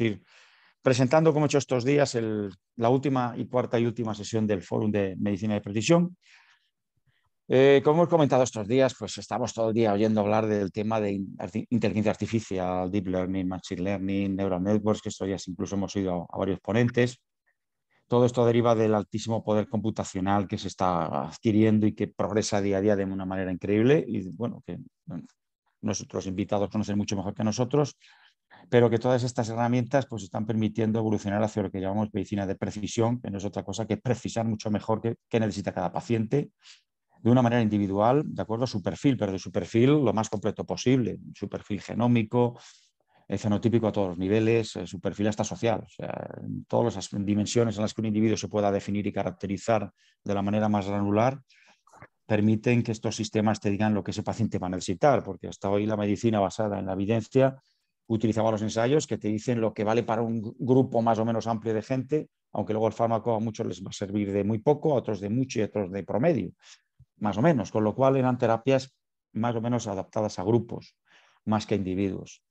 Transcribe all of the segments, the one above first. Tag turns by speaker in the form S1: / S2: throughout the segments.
S1: ir presentando, como he hecho estos días, la última y cuarta y última sesión del Fórum de Medicina de Precisión. Eh, como he comentado estos días, pues estamos todo el día oyendo hablar del tema de inteligencia artificial, deep learning, machine learning, neural networks, que estos días incluso hemos oído a, varios ponentes. Todo esto deriva del altísimo poder computacional que se está adquiriendo y que progresa día a día de una manera increíble y bueno, que nuestros invitados conocen mucho mejor que nosotros pero que todas estas herramientas pues están permitiendo evolucionar hacia lo que llamamos medicina de precisión, que no es otra cosa que precisar mucho mejor qué, necesita cada paciente de una manera individual, de acuerdo a su perfil, pero de su perfil lo más completo posible, su perfil genómico, fenotípico a todos los niveles, eh, su perfil hasta social, o sea, en todas las dimensiones en las que un individuo se pueda definir y caracterizar de la manera más granular, permiten que estos sistemas te digan lo que ese paciente va a necesitar, porque hasta hoy la medicina basada en la evidencia utilizaba los ensayos, que te dicen lo que vale para un grupo más o menos amplio de gente, aunque luego el fármaco a muchos les va a servir de muy poco, a otros de mucho y a otros de promedio, más o menos, con lo cual eran terapias más o menos adaptadas a grupos más que a individuos.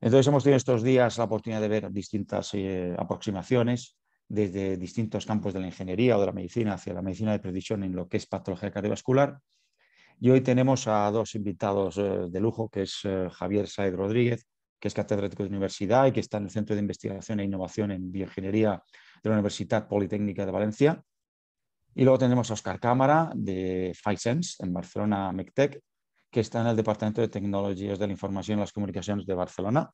S1: Entonces hemos tenido estos días la oportunidad de ver distintas eh, aproximaciones desde distintos campos de la ingeniería o de la medicina hacia la medicina de predicción en lo que es patología cardiovascular. Y hoy tenemos a dos invitados eh, de lujo, que es eh, Javier Saed Rodríguez, que es catedrático de universidad y que está en el Centro de Investigación e Innovación en Bioingeniería de la Universidad Politécnica de Valencia. Y luego tenemos a Oscar Cámara de sense en Barcelona MECTEC, que está en el Departamento de Tecnologías de la Información y las Comunicaciones de Barcelona.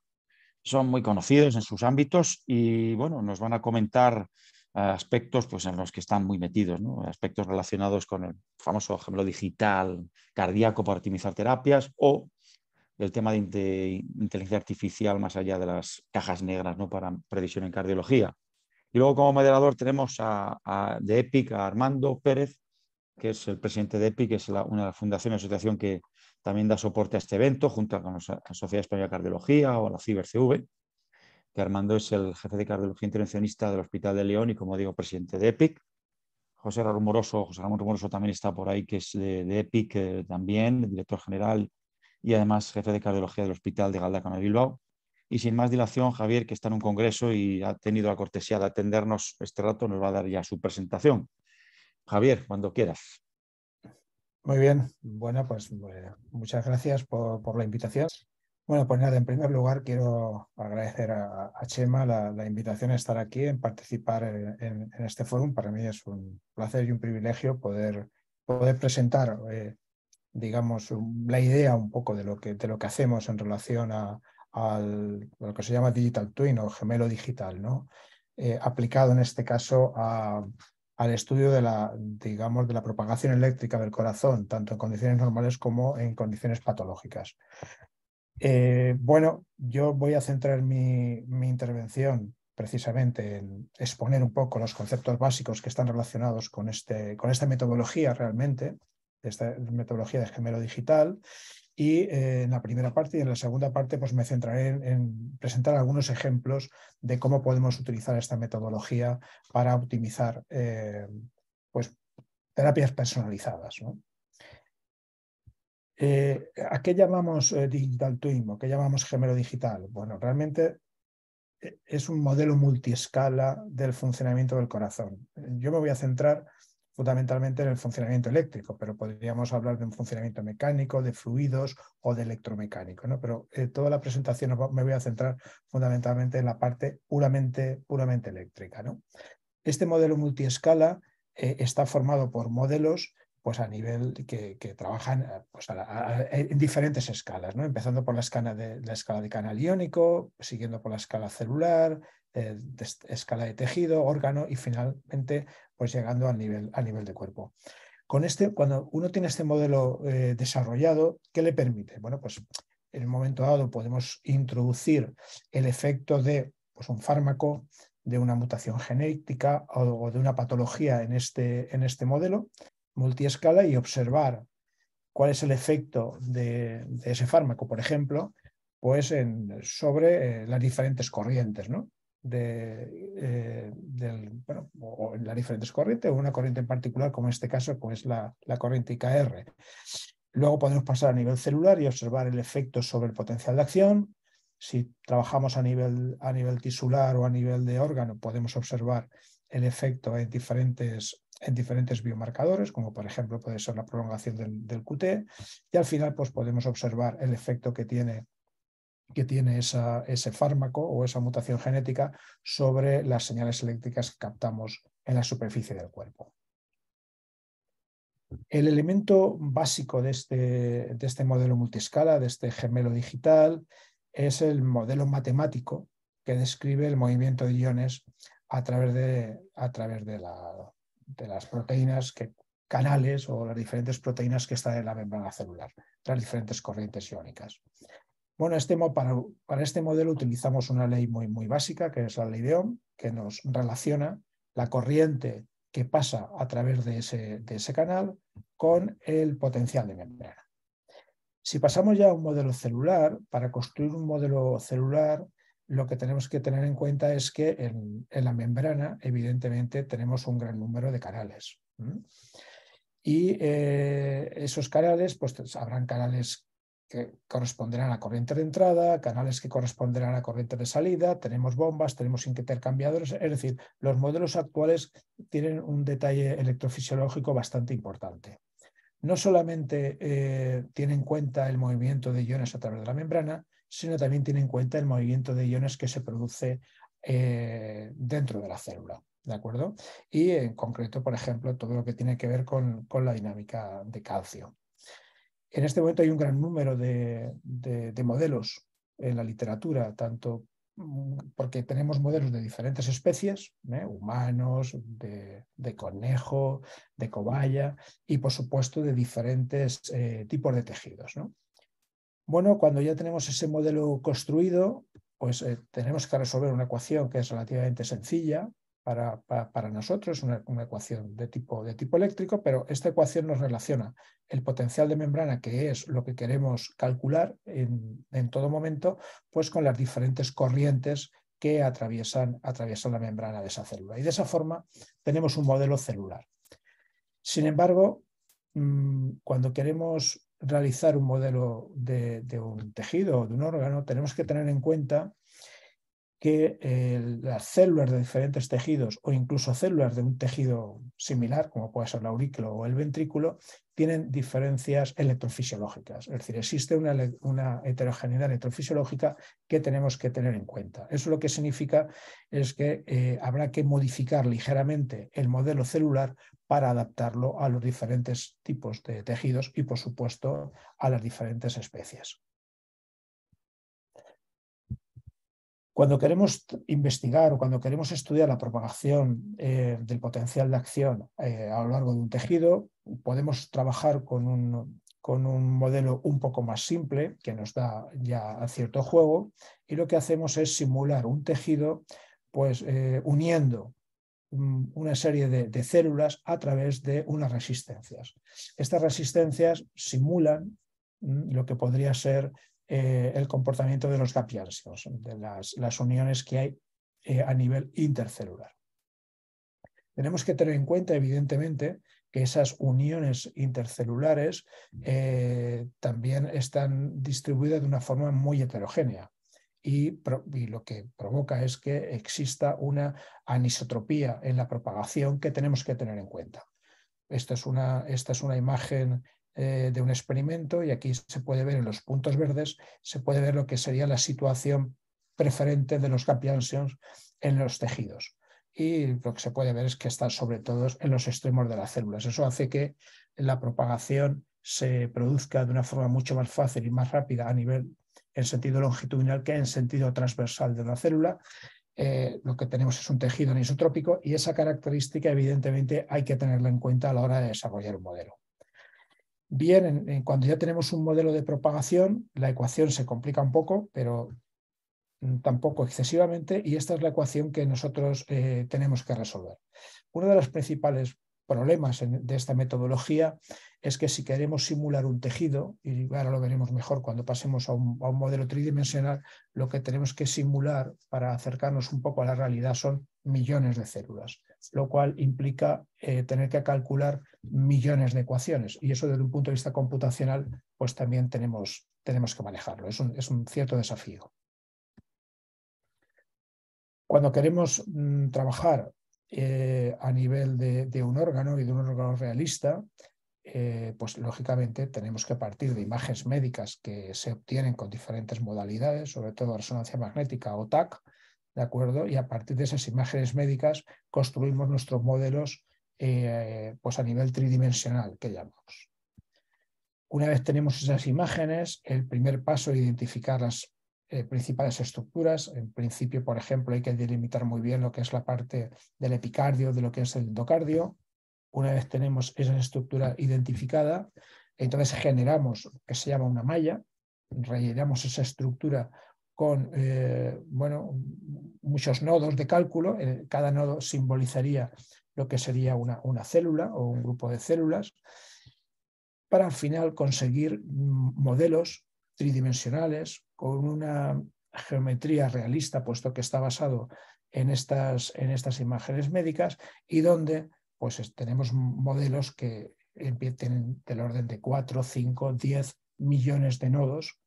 S1: Son muy conocidos en sus ámbitos y bueno, nos van a comentar eh, aspectos pues, en los que están muy metidos, aspectos relacionados con el famoso ejemplo digital cardíaco para optimizar terapias o el tema de, inteligencia artificial más allá de las cajas negras ¿no? para previsión en cardiología. Y luego como moderador tenemos a, de EPIC a Armando Pérez, que es el presidente de EPIC, que es una fundación y asociación que también da soporte a este evento, junto con la Sociedad Española de Cardiología o la CiberCV, que Armando es el jefe de cardiología intervencionista del Hospital de León y, como digo, presidente de EPIC. José Ramón Rumoroso, José Ramón también está por ahí, que es de, EPIC eh, también, director general y además jefe de cardiología del Hospital de Galdaca, Bilbao. Y sin más dilación, Javier, que está en un congreso y ha tenido la cortesía de atendernos este rato, nos va a dar ya su presentación. Javier, cuando quieras.
S2: Muy bien, bueno, pues eh, muchas gracias por, la invitación. Bueno, pues nada, en primer lugar quiero agradecer a, Chema la, invitación a estar aquí, en participar en, este foro. Para mí es un placer y un privilegio poder, poder presentar eh, digamos, la idea un poco de lo que, de lo que hacemos en relación a, al, lo que se llama Digital Twin o gemelo digital, ¿no? Eh, aplicado en este caso al estudio de la, digamos, de la propagación eléctrica del corazón, tanto en condiciones normales como en condiciones patológicas. Eh, bueno, yo voy a centrar mi, mi intervención precisamente en exponer un poco los conceptos básicos que están relacionados con, este, con esta metodología realmente, esta metodología de gemelo digital. Y eh, en la primera parte y en la segunda parte pues me centraré en, presentar algunos ejemplos de cómo podemos utilizar esta metodología para optimizar eh, pues, terapias personalizadas. Eh, ¿A qué llamamos digital twin o qué llamamos gemelo digital? Bueno, realmente es un modelo multiescala del funcionamiento del corazón. Yo me voy a centrar fundamentalmente en el funcionamiento eléctrico, pero podríamos hablar de un funcionamiento mecánico, de fluidos o de electromecánico. ¿no? Pero eh, toda la presentación me voy a centrar fundamentalmente en la parte puramente, puramente eléctrica. ¿no? Este modelo multiescala eh, está formado por modelos pues a nivel que, trabajan pues, en diferentes escalas, ¿no? empezando por la escala, de, la escala de canal iónico, siguiendo por la escala celular, eh, escala de tejido, órgano y finalmente pues llegando al nivel, nivel de cuerpo. Con este, cuando uno tiene este modelo eh, desarrollado, ¿qué le permite? Bueno, pues en un momento dado podemos introducir el efecto de pues, un fármaco, de una mutación genética o de una patología en este, en este modelo multiescala y observar cuál es el efecto de, ese fármaco, por ejemplo, pues en, sobre eh, las diferentes corrientes. ¿no? de, eh, en las diferentes corrientes, o una corriente en particular, como en este caso, pues es la, corriente IKR. Luego podemos pasar a nivel celular y observar el efecto sobre el potencial de acción. Si trabajamos a nivel, a nivel tisular o a nivel de órgano, podemos observar el efecto en diferentes, en diferentes biomarcadores, como por ejemplo puede ser la prolongación del, del QT. Y al final pues, podemos observar el efecto que tiene que tiene ese fármaco o esa mutación genética sobre las señales eléctricas que captamos en la superficie del cuerpo. El elemento básico de este, este modelo multiscala, de este gemelo digital, es el modelo matemático que describe el movimiento de iones a través de, a través de, las proteínas, que, canales o las diferentes proteínas que están en la membrana celular, las diferentes corrientes iónicas. Bueno, este, para, este modelo utilizamos una ley muy, muy básica, que es la ley de Ohm, que nos relaciona la corriente que pasa a través de ese, canal con el potencial de membrana. Si pasamos ya a un modelo celular, para construir un modelo celular, lo que tenemos que tener en cuenta es que en, la membrana, evidentemente, tenemos un gran número de canales. Y eh, esos canales, pues habrán canales que corresponderán a corriente de entrada, canales que corresponderán a la corriente de salida, tenemos bombas, tenemos intercambiadores, es decir, los modelos actuales tienen un detalle electrofisiológico bastante importante. No solamente eh, tiene en cuenta el movimiento de iones a través de la membrana, sino también tiene en cuenta el movimiento de iones que se produce eh, dentro de la célula. ¿De acuerdo? Y en concreto, por ejemplo, todo lo que tiene que ver con la dinámica de calcio. En este momento hay un gran número de, modelos en la literatura, tanto mm, porque tenemos modelos de diferentes especies, ¿eh? humanos, de, conejo, de cobaya y por supuesto de diferentes eh, tipos de tejidos. Bueno, cuando ya tenemos ese modelo construido, pues eh, tenemos que resolver una ecuación que es relativamente sencilla, para, nosotros, una, una ecuación de tipo, eléctrico, pero esta ecuación nos relaciona el potencial de membrana, que es lo que queremos calcular en, todo momento, pues con las diferentes corrientes que atraviesan, la membrana de esa célula. Y de esa forma tenemos un modelo celular. Sin embargo, mm, cuando queremos realizar un modelo de, un tejido o de un órgano, tenemos que tener en cuenta que eh, las células de diferentes tejidos o incluso células de un tejido similar, como puede ser el aurículo o el ventrículo, tienen diferencias electrofisiológicas. Es decir, existe una, heterogeneidad electrofisiológica que tenemos que tener en cuenta. Eso lo que significa es que eh, habrá que modificar ligeramente el modelo celular para adaptarlo a los diferentes tipos de tejidos y, por supuesto, a las diferentes especies. Cuando queremos investigar o cuando queremos estudiar la propagación eh, del potencial de acción eh, a lo largo de un tejido, podemos trabajar con un, modelo un poco más simple que nos da ya cierto juego y lo que hacemos es simular un tejido pues eh, uniendo mm, una serie de, células a través de unas resistencias. Estas resistencias simulan mm, lo que podría ser eh, el comportamiento de los junctions, de las, uniones que hay eh, a nivel intercelular. Tenemos que tener en cuenta, evidentemente, que esas uniones intercelulares eh, también están distribuidas de una forma muy heterogénea. Y, lo que provoca es que exista una anisotropía en la propagación que tenemos que tener en cuenta. es una, esta es una imagen eh, de un experimento y aquí se puede ver en los puntos verdes, se puede ver lo que sería la situación preferente de los capiansions en los tejidos. Y lo que se puede ver es que están sobre todo en los extremos de las células. Eso hace que la propagación se produzca de una forma mucho más fácil y más rápida a nivel en sentido longitudinal que en sentido transversal de la célula. Eh, lo que tenemos es un tejido anisotrópico y esa característica evidentemente hay que tenerla en cuenta a la hora de desarrollar un modelo bien en, cuando ya tenemos un modelo de propagación, la ecuación se complica un poco, pero mm, tampoco excesivamente, y esta es la ecuación que nosotros eh, tenemos que resolver. Uno de los principales problemas de esta metodología es que si queremos simular un tejido, y ahora lo veremos mejor cuando pasemos a un modelo tridimensional, lo que tenemos que simular para acercarnos un poco a la realidad son millones de células lo cual implica eh, tener que calcular millones de ecuaciones. Y eso desde un punto de vista computacional, pues también tenemos, tenemos que manejarlo. Es un, cierto desafío. Cuando queremos mm, trabajar eh, a nivel de, un órgano y de un órgano realista, eh, pues lógicamente tenemos que partir de imágenes médicas que se obtienen con diferentes modalidades, sobre todo resonancia magnética o TAC, ¿de acuerdo? Y a partir de esas imágenes médicas construimos nuestros modelos eh, pues a nivel tridimensional, que llamamos. Una vez tenemos esas imágenes, el primer paso es identificar las eh, principales estructuras. En principio, por ejemplo, hay que delimitar muy bien lo que es la parte del epicardio, de lo que es el endocardio. Una vez tenemos esa estructura identificada, entonces generamos lo que se llama una malla, rellenamos esa estructura con eh, bueno, muchos nodos de cálculo. Eh, cada nodo simbolizaría lo que sería una, una célula o un grupo de células, para al final conseguir modelos tridimensionales con una geometría realista, puesto que está basado en estas, en estas imágenes médicas y donde pues, tenemos modelos que tienen del orden de 4, 5, 10 millones de nodos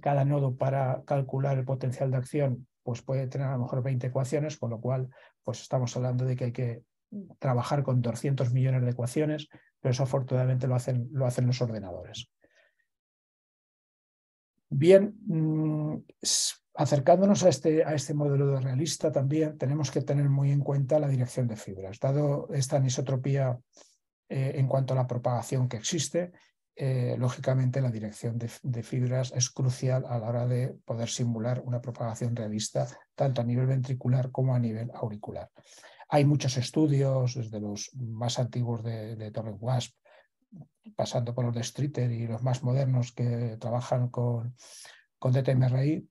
S2: cada nodo para calcular el potencial de acción pues puede tener a lo mejor 20 ecuaciones, con lo cual pues estamos hablando de que hay que trabajar con 200 millones de ecuaciones, pero eso afortunadamente lo hacen, lo hacen los ordenadores. Bien, mm, acercándonos a este, a este modelo de realista también tenemos que tener muy en cuenta la dirección de fibras, dado esta anisotropía eh, en cuanto a la propagación que existe eh, lógicamente la dirección de, fibras es crucial a la hora de poder simular una propagación realista, tanto a nivel ventricular como a nivel auricular. Hay muchos estudios, desde los más antiguos de, de Wasp, pasando por los de Streeter y los más modernos que trabajan con, con DTMRI,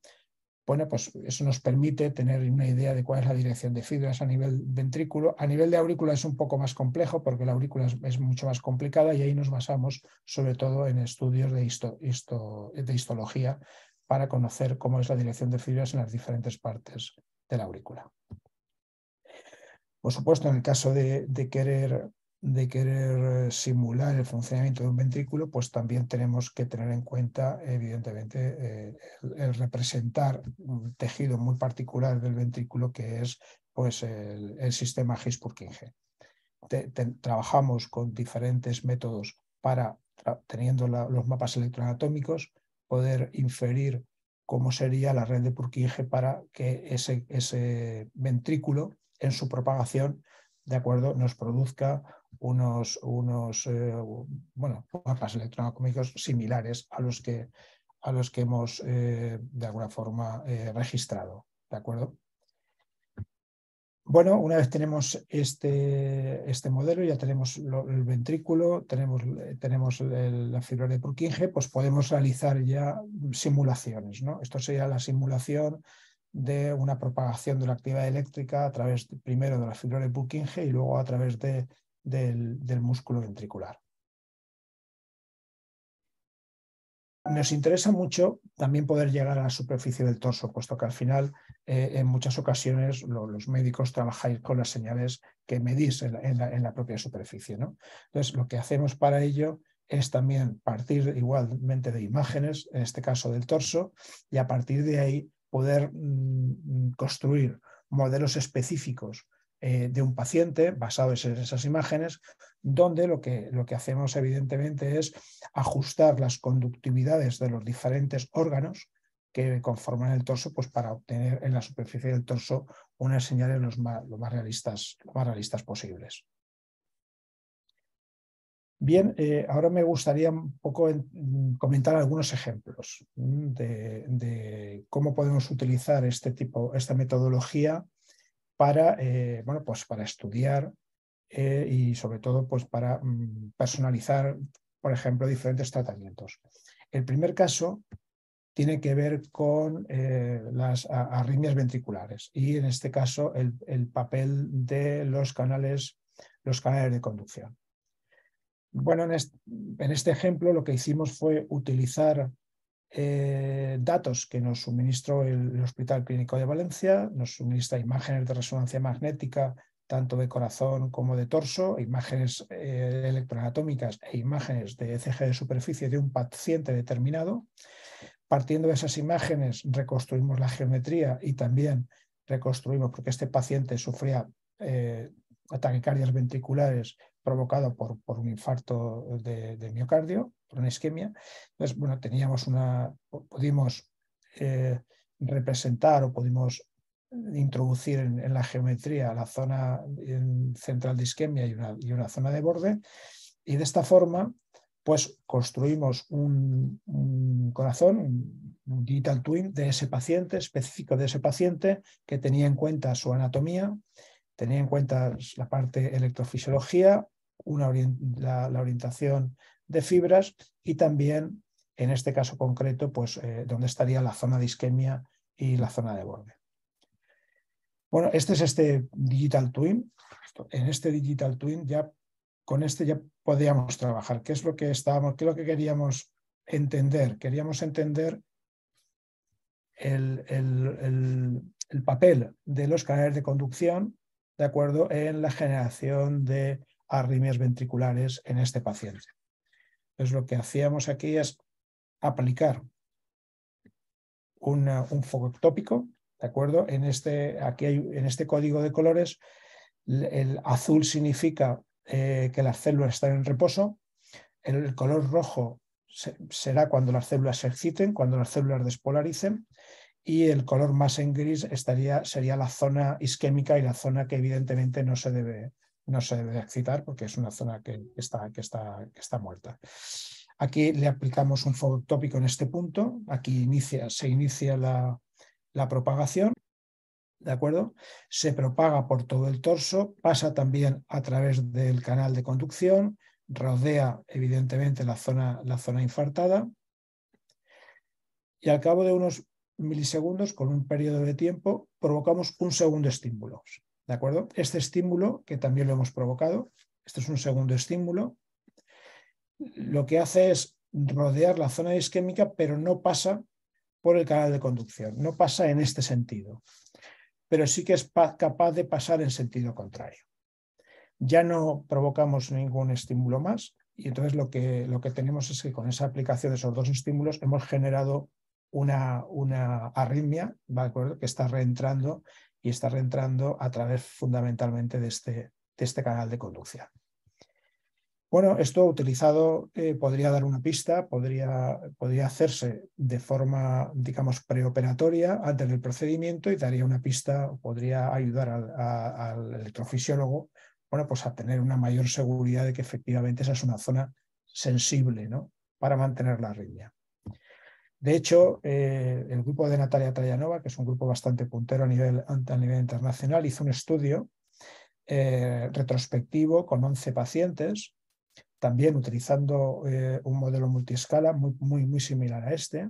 S2: bueno, pues eso nos permite tener una idea de cuál es la dirección de fibras a nivel ventrículo. A nivel de aurícula es un poco más complejo porque la aurícula es, mucho más complicada y ahí nos basamos sobre todo en estudios de, histología para conocer cómo es la dirección de fibras en las diferentes partes de la aurícula. Por supuesto, en el caso de querer de querer eh, simular el funcionamiento de un ventrículo, pues también tenemos que tener en cuenta, evidentemente, eh, el, representar un tejido muy particular del ventrículo que es pues, el, sistema His-Purkinje. Trabajamos con diferentes métodos para, teniendo los mapas electroanatómicos, poder inferir cómo sería la red de Purkinje para que ese, ese ventrículo en su propagación acuerdo? Nos produzca unos, unos eh, bueno, mapas electrónicos similares a los que, a los que hemos, eh, de alguna forma, eh, registrado, ¿de acuerdo? Bueno, una vez tenemos este, este modelo, ya tenemos el ventrículo, tenemos, tenemos la fibra de Purkinje, pues podemos realizar ya simulaciones. ¿no? Esto sería la simulación de una propagación de la actividad eléctrica a través primero de la fibra de Purkinje y luego a través de, del, músculo ventricular. Nos interesa mucho también poder llegar a la superficie del torso, puesto que al final eh, en muchas ocasiones los médicos trabajáis con las señales que medís en la, propia superficie. ¿no? Entonces, lo que hacemos para ello es también partir igualmente de imágenes, en este caso del torso, y a partir de ahí poder mm, construir modelos específicos eh, de un paciente basados en esas imágenes, donde lo que, lo que hacemos evidentemente es ajustar las conductividades de los diferentes órganos que conforman el torso, pues para obtener en la superficie del torso unas señales lo más realistas, lo más realistas posibles. Bien, eh, ahora me gustaría un poco mm, comentar algunos ejemplos mm, de, cómo podemos utilizar este tipo, esta metodología para, eh, bueno, pues para estudiar eh, y sobre todo pues para mm, personalizar, por ejemplo, diferentes tratamientos. El primer caso tiene que ver con las arritmias ventriculares y en este caso el, el papel de los canales, los canales de conducción. Bueno, en este, ejemplo lo que hicimos fue utilizar eh, datos que nos suministró el, Hospital Clínico de Valencia, nos suministra imágenes de resonancia magnética, tanto de corazón como de torso, imágenes eh, electroanatómicas e imágenes de ECG de superficie de un paciente determinado. Partiendo de esas imágenes, reconstruimos la geometría y también reconstruimos, porque este paciente sufría eh, cardíaco ventriculares, provocado por, un infarto de, miocardio, por una isquemia. Entonces, bueno, teníamos una, pudimos eh, representar o pudimos introducir en, la geometría la zona central de isquemia y una, y una, zona de borde. Y de esta forma, pues construimos un, corazón, un digital twin de ese paciente, específico de ese paciente, que tenía en cuenta su anatomía, tenía en cuenta la parte electrofisiología, la, orientación de fibras y también, en este caso concreto, pues eh, dónde estaría la zona de isquemia y la zona de borde. Bueno, este es este Digital Twin. En este Digital Twin ya con este ya podíamos trabajar. ¿Qué es lo que estábamos, qué es lo que queríamos entender? Queríamos entender el, el papel de los canales de conducción, ¿de acuerdo? En la generación de arritmias ventriculares en este paciente. Entonces lo que hacíamos aquí es aplicar un foco tópico, ¿de acuerdo? En este, aquí en este código de colores, el azul significa eh, que las células están en reposo, el, color rojo será cuando las células se exciten, cuando las células despolaricen, y el color más en gris estaría, sería la zona isquémica y la zona que evidentemente no se debe, no se debe excitar porque es una zona que está, que está, está muerta. Aquí le aplicamos un foco tópico en este punto. Aquí inicia, se inicia la, la propagación, ¿de acuerdo? Se propaga por todo el torso, pasa también a través del canal de conducción, rodea evidentemente la zona, la zona infartada y al cabo de unos milisegundos, con un periodo de tiempo, provocamos un segundo estímulo. ¿De acuerdo? Este estímulo, que también lo hemos provocado, este es un segundo estímulo, lo que hace es rodear la zona isquémica, pero no pasa por el canal de conducción, no pasa en este sentido, pero sí que es capaz de pasar en sentido contrario. Ya no provocamos ningún estímulo más y entonces lo que, lo que tenemos es que con esa aplicación de esos dos estímulos hemos generado una, una arritmia, ¿de Que está reentrando y está reentrando a través fundamentalmente de este, de este canal de conducción. Bueno, esto utilizado eh, podría dar una pista, podría, podría hacerse de forma, digamos, preoperatoria antes del procedimiento y daría una pista, podría ayudar al, electrofisiólogo bueno, pues a tener una mayor seguridad de que efectivamente esa es una zona sensible ¿no? para mantener la riña. De hecho, eh, el grupo de Natalia Trayanova, que es un grupo bastante puntero a nivel, a nivel internacional, hizo un estudio eh, retrospectivo con 11 pacientes, también utilizando eh, un modelo multiscala muy, muy, muy similar a este,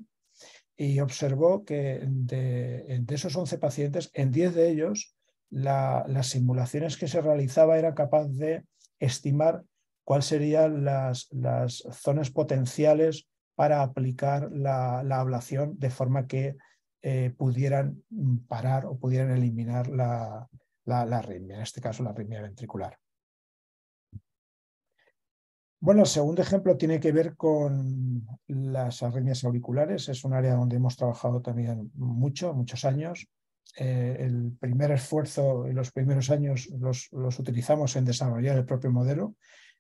S2: y observó que de, esos 11 pacientes, en 10 de ellos, las simulaciones que se realizaba eran capaz de estimar cuáles serían las, las zonas potenciales para aplicar la, ablación de forma que eh, pudieran mm, parar o pudieran eliminar la, la, arritmia, en este caso la arritmia ventricular. Bueno, el segundo ejemplo tiene que ver con las arritmias auriculares. Es un área donde hemos trabajado también mucho, muchos años. Eh, el primer esfuerzo y los primeros años los, los, utilizamos en desarrollar el propio modelo.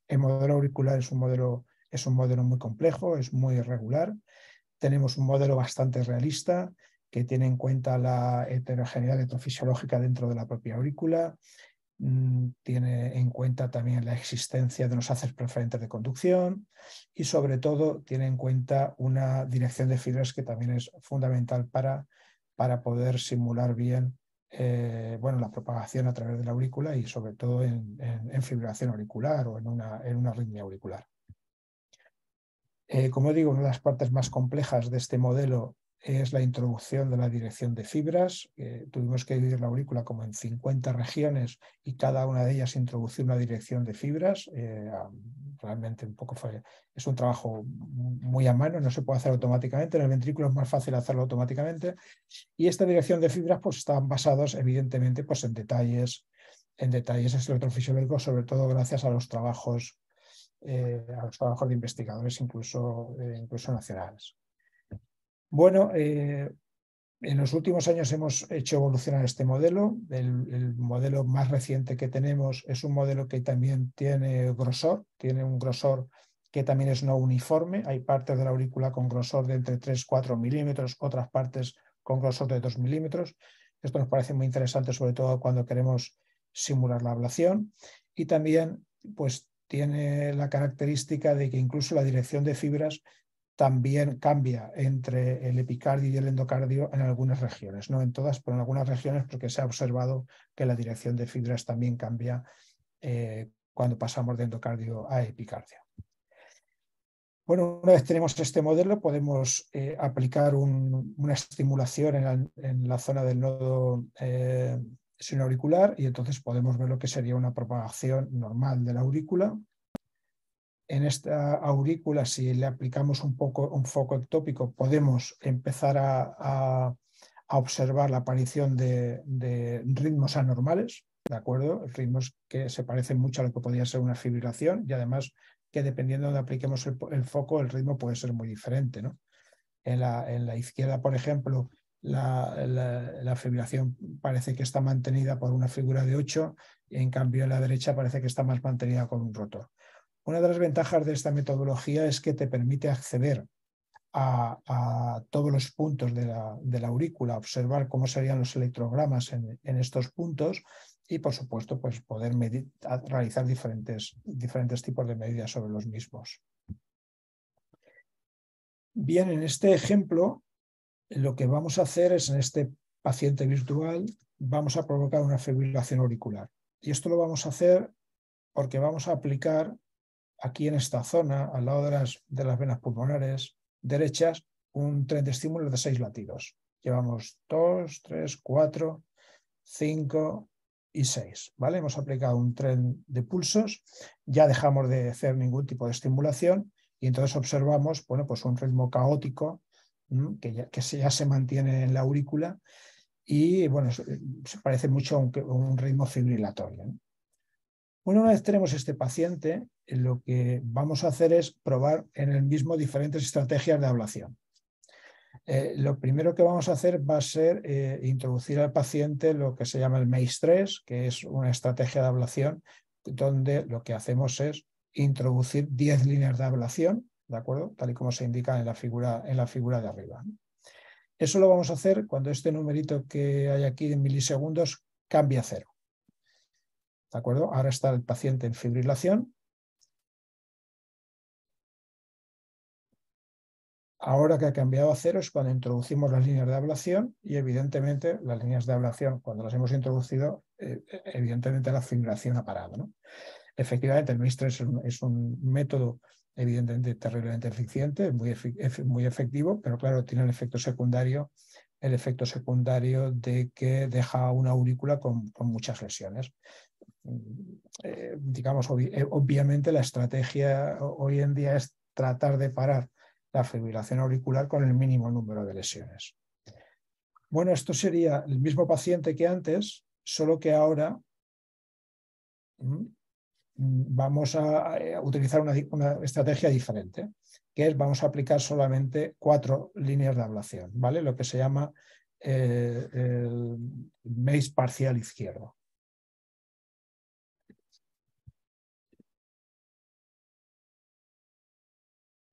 S2: El modelo auricular es un modelo es un modelo muy complejo, es muy irregular. Tenemos un modelo bastante realista que tiene en cuenta la heterogeneidad electrofisiológica dentro de la propia aurícula, mm, tiene en cuenta también la existencia de los haces preferentes de conducción y sobre todo tiene en cuenta una dirección de fibras que también es fundamental para, para poder simular bien eh, bueno, la propagación a través de la aurícula y sobre todo en, fibración fibrilación auricular o en una, en una arritmia auricular. Eh, como digo, una de las partes más complejas de este modelo es la introducción de la dirección de fibras. tuvimos que dividir la aurícula como en 50 regiones y cada una de ellas introducir una dirección de fibras. Eh, realmente un poco es un trabajo muy a mano, no se puede hacer automáticamente. En el ventrículo es más fácil hacerlo automáticamente. Y esta dirección de fibras pues, están basados evidentemente pues, en detalles, en detalles electrofisiológicos, sobre todo gracias a los trabajos eh, a los trabajos de investigadores, incluso, eh, incluso nacionales. Bueno, eh, en los últimos años hemos hecho evolucionar este modelo. El, modelo más reciente que tenemos es un modelo que también tiene grosor, tiene un grosor que también es no uniforme. Hay partes de la aurícula con grosor de entre 3-4 milímetros, otras partes con grosor de 2 milímetros. Esto nos parece muy interesante, sobre todo cuando queremos simular la ablación. Y también pues, tiene la característica de que incluso la dirección de fibras también cambia entre el epicardio y el endocardio en algunas regiones, no en todas, pero en algunas regiones porque se ha observado que la dirección de fibras también cambia eh, cuando pasamos de endocardio a epicardio. Bueno, una vez tenemos este modelo, podemos eh, aplicar una estimulación en la, zona del nodo eh, sin auricular y entonces podemos ver lo que sería una propagación normal de la aurícula. En esta aurícula, si le aplicamos un, poco, un foco ectópico, podemos empezar a, observar la aparición de, ritmos anormales, ¿de acuerdo? Ritmos que se parecen mucho a lo que podría ser una fibrilación y además que dependiendo de donde apliquemos el, foco, el ritmo puede ser muy diferente, ¿no? en la, izquierda, por ejemplo, la, la, fibrilación parece que está mantenida por una figura de 8, en cambio en la derecha parece que está más mantenida con un rotor. Una de las ventajas de esta metodología es que te permite acceder a, todos los puntos de la, aurícula, observar cómo serían los electrogramas en, estos puntos y, por supuesto, pues poder realizar diferentes, diferentes tipos de medidas sobre los mismos. Bien, en este ejemplo lo que vamos a hacer es en este paciente virtual vamos a provocar una fibrilación auricular. Y esto lo vamos a hacer porque vamos a aplicar aquí en esta zona, al lado de las, de las venas pulmonares derechas, un tren de estímulo de seis latidos. Llevamos dos, tres, cuatro, cinco y seis. ¿vale? Hemos aplicado un tren de pulsos, ya dejamos de hacer ningún tipo de estimulación y entonces observamos bueno, pues un ritmo caótico que ya, se mantiene en la aurícula y bueno, se parece mucho a un, ritmo fibrilatorio. una vez tenemos este paciente, lo que vamos a hacer es probar en el mismo diferentes estrategias de ablación. Eh, lo primero que vamos a hacer va a ser eh, introducir al paciente lo que se llama el MACE 3, que es una estrategia de ablación donde lo que hacemos es introducir 10 líneas de ablación ¿de acuerdo? Tal y como se indica en la figura, en la figura de arriba. Eso lo vamos a hacer cuando este numerito que hay aquí en milisegundos cambie a cero. ¿De acuerdo? Ahora está el paciente en fibrilación. Ahora que ha cambiado a cero es cuando introducimos las líneas de ablación y evidentemente las líneas de ablación, cuando las hemos introducido, eh, eh, evidentemente la fibrilación ha parado. Efectivamente, el Mistres es es un método evidentemente terriblemente eficiente, muy, muy efectivo, pero claro, tiene el efecto secundario, el efecto secundario de que deja una aurícula con, muchas lesiones. Mm, eh, digamos, eh, obviamente la estrategia hoy en día es tratar de parar la fibrilación auricular con el mínimo número de lesiones. Bueno, esto sería el mismo paciente que antes, solo que ahora mm, vamos a, eh, utilizar una, estrategia diferente, que es vamos a aplicar solamente cuatro líneas de ablación, ¿vale?
S1: Lo que se llama eh, el maze parcial izquierdo.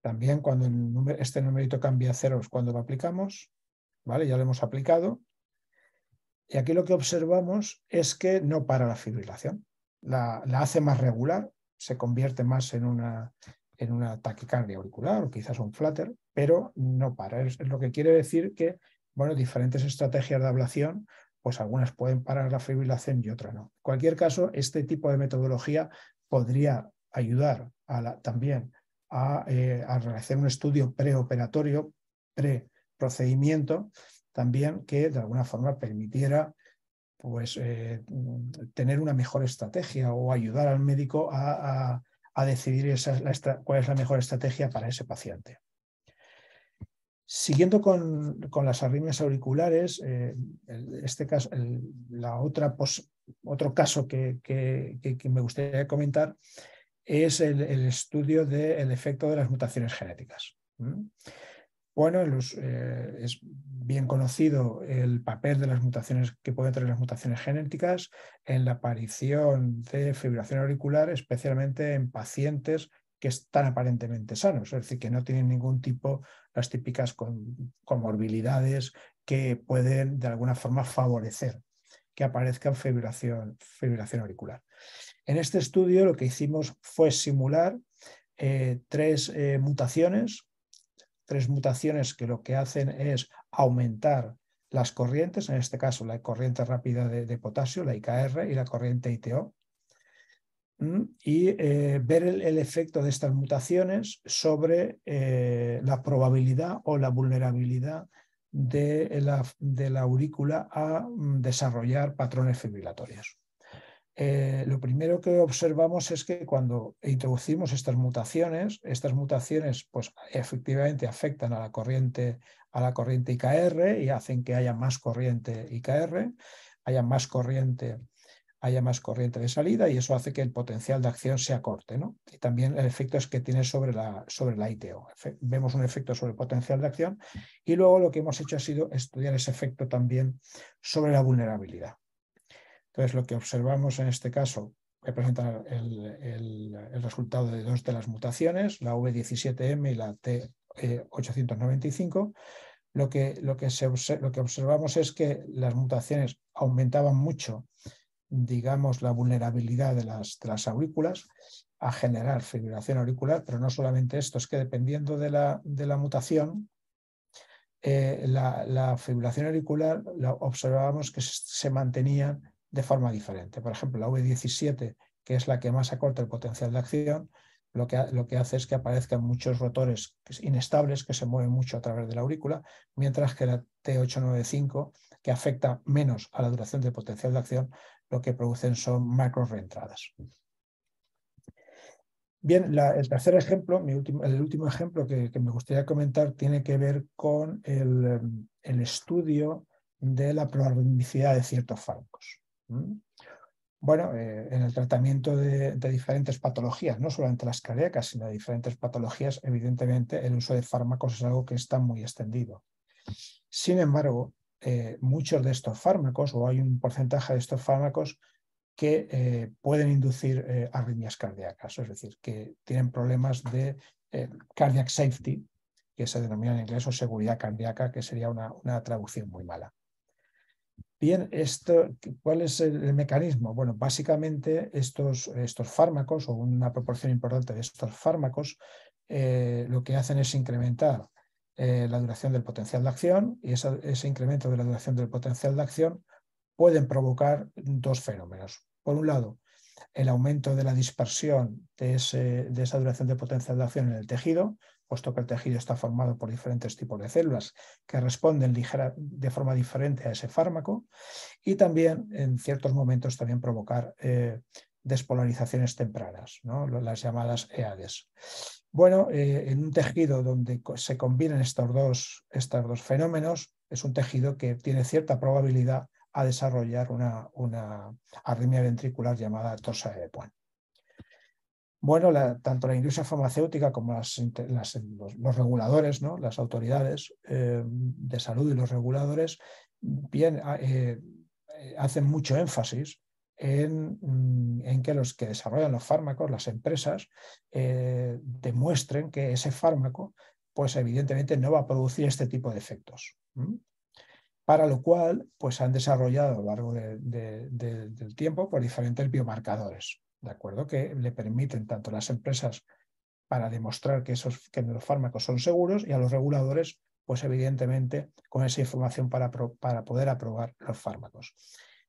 S1: También cuando este numerito cambia a cero es cuando lo aplicamos,
S2: ¿vale? Ya lo hemos aplicado. Y aquí lo que observamos es que no para la fibrilación la, hace más regular, se convierte más en una, en una taquicardia auricular o quizás un flutter, pero no para. Es, lo que quiere decir que, bueno, diferentes estrategias de ablación, pues algunas pueden parar la fibrilación y otras no. En cualquier caso, este tipo de metodología podría ayudar a la, también a, eh, a, realizar un estudio preoperatorio, pre-procedimiento, también que de alguna forma permitiera pues eh, tener una mejor estrategia o ayudar al médico a, decidir esa, la, cuál es la mejor estrategia para ese paciente. Siguiendo con, las arritmias auriculares, eh, este caso, la otra otro caso que, me gustaría comentar es el, estudio del efecto de las mutaciones genéticas. Bueno, eh, es bien conocido el papel de las mutaciones que pueden tener las mutaciones genéticas en la aparición de fibrilación auricular, especialmente en pacientes que están aparentemente sanos, es decir, que no tienen ningún tipo, las típicas comorbilidades que pueden de alguna forma favorecer que aparezca fibrilación, auricular. En este estudio lo que hicimos fue simular eh, tres eh, mutaciones tres mutaciones que lo que hacen es aumentar las corrientes, en este caso la corriente rápida de, potasio, la IKR, y la corriente ITO. Y eh, ver el, efecto de estas mutaciones sobre eh, la probabilidad o la vulnerabilidad de la, de la aurícula a mm, desarrollar patrones fibrilatorios. Eh, lo primero que observamos es que cuando introducimos estas mutaciones, estas mutaciones pues, efectivamente afectan a la corriente a la corriente IKR y hacen que haya más corriente IKR, haya más corriente haya más corriente de salida y eso hace que el potencial de acción sea corte. ¿no? Y también el efecto es que tiene sobre la, sobre la ITO. Vemos un efecto sobre el potencial de acción y luego lo que hemos hecho ha sido estudiar ese efecto también sobre la vulnerabilidad. Entonces, lo que observamos en este caso representa el, el, el resultado de dos de las mutaciones, la V17M y la T895. Eh, lo que, lo, que lo que observamos es que las mutaciones aumentaban mucho, digamos, la vulnerabilidad de las, aurículas a generar fibrilación auricular, pero no solamente esto, es que dependiendo de la, de la mutación, eh, la, la, fibrilación auricular la observábamos que se, se mantenía de forma diferente. Por ejemplo, la V17, que es la que más acorta el potencial de acción, lo que, lo que, hace es que aparezcan muchos rotores inestables que se mueven mucho a través de la aurícula, mientras que la T895, que afecta menos a la duración del potencial de acción, lo que producen son macro reentradas. Bien, el tercer ejemplo, el último ejemplo que, me gustaría comentar tiene que ver con el, em, el estudio de la probabilidad de ciertos fármacos. Mm. Bueno, eh, en el tratamiento de, diferentes patologías, no solamente las cardíacas, sino de diferentes patologías, evidentemente el uso de fármacos es algo que está muy extendido. Sin embargo, eh, muchos de estos fármacos, o hay un porcentaje de estos fármacos que eh, pueden inducir arritmias cardíacas, es decir, que tienen problemas de cardiac safety, que se denomina en inglés, o seguridad cardíaca, que sería una traducción muy mala. Bien, esto, ¿cuál es el, mecanismo? Bueno, básicamente estos, estos, fármacos o una proporción importante de estos fármacos eh, lo que hacen es incrementar eh, la duración del potencial de acción y ese incremento de la duración del potencial de acción pueden provocar dos fenómenos. Por un lado, el aumento de la dispersión de, de esa duración de potencial de acción en el tejido, puesto que el tejido está formado por diferentes tipos de células que responden de forma diferente a ese fármaco, y también en ciertos momentos también provocar eh, despolarizaciones tempranas, las llamadas EADES. Bueno, eh, en un tejido donde se combinan estos dos, estos dos fenómenos, es un tejido que tiene cierta probabilidad a desarrollar una, una arritmia ventricular llamada tosa de puente bueno, tanto la industria farmacéutica como los, reguladores, ¿no? las autoridades eh, de salud y los reguladores, bien, ah, eh, hacen mucho énfasis mm, en, que los que desarrollan los fármacos, las empresas, eh, demuestren que ese fármaco, pues evidentemente no va a producir este tipo de efectos. para lo cual pues han desarrollado a lo largo del tiempo por pues, diferentes biomarcadores. ¿de acuerdo? Que le permiten tanto a las empresas para demostrar que, esos, que los fármacos son seguros y a los reguladores, pues evidentemente, con esa información para, para poder aprobar los fármacos.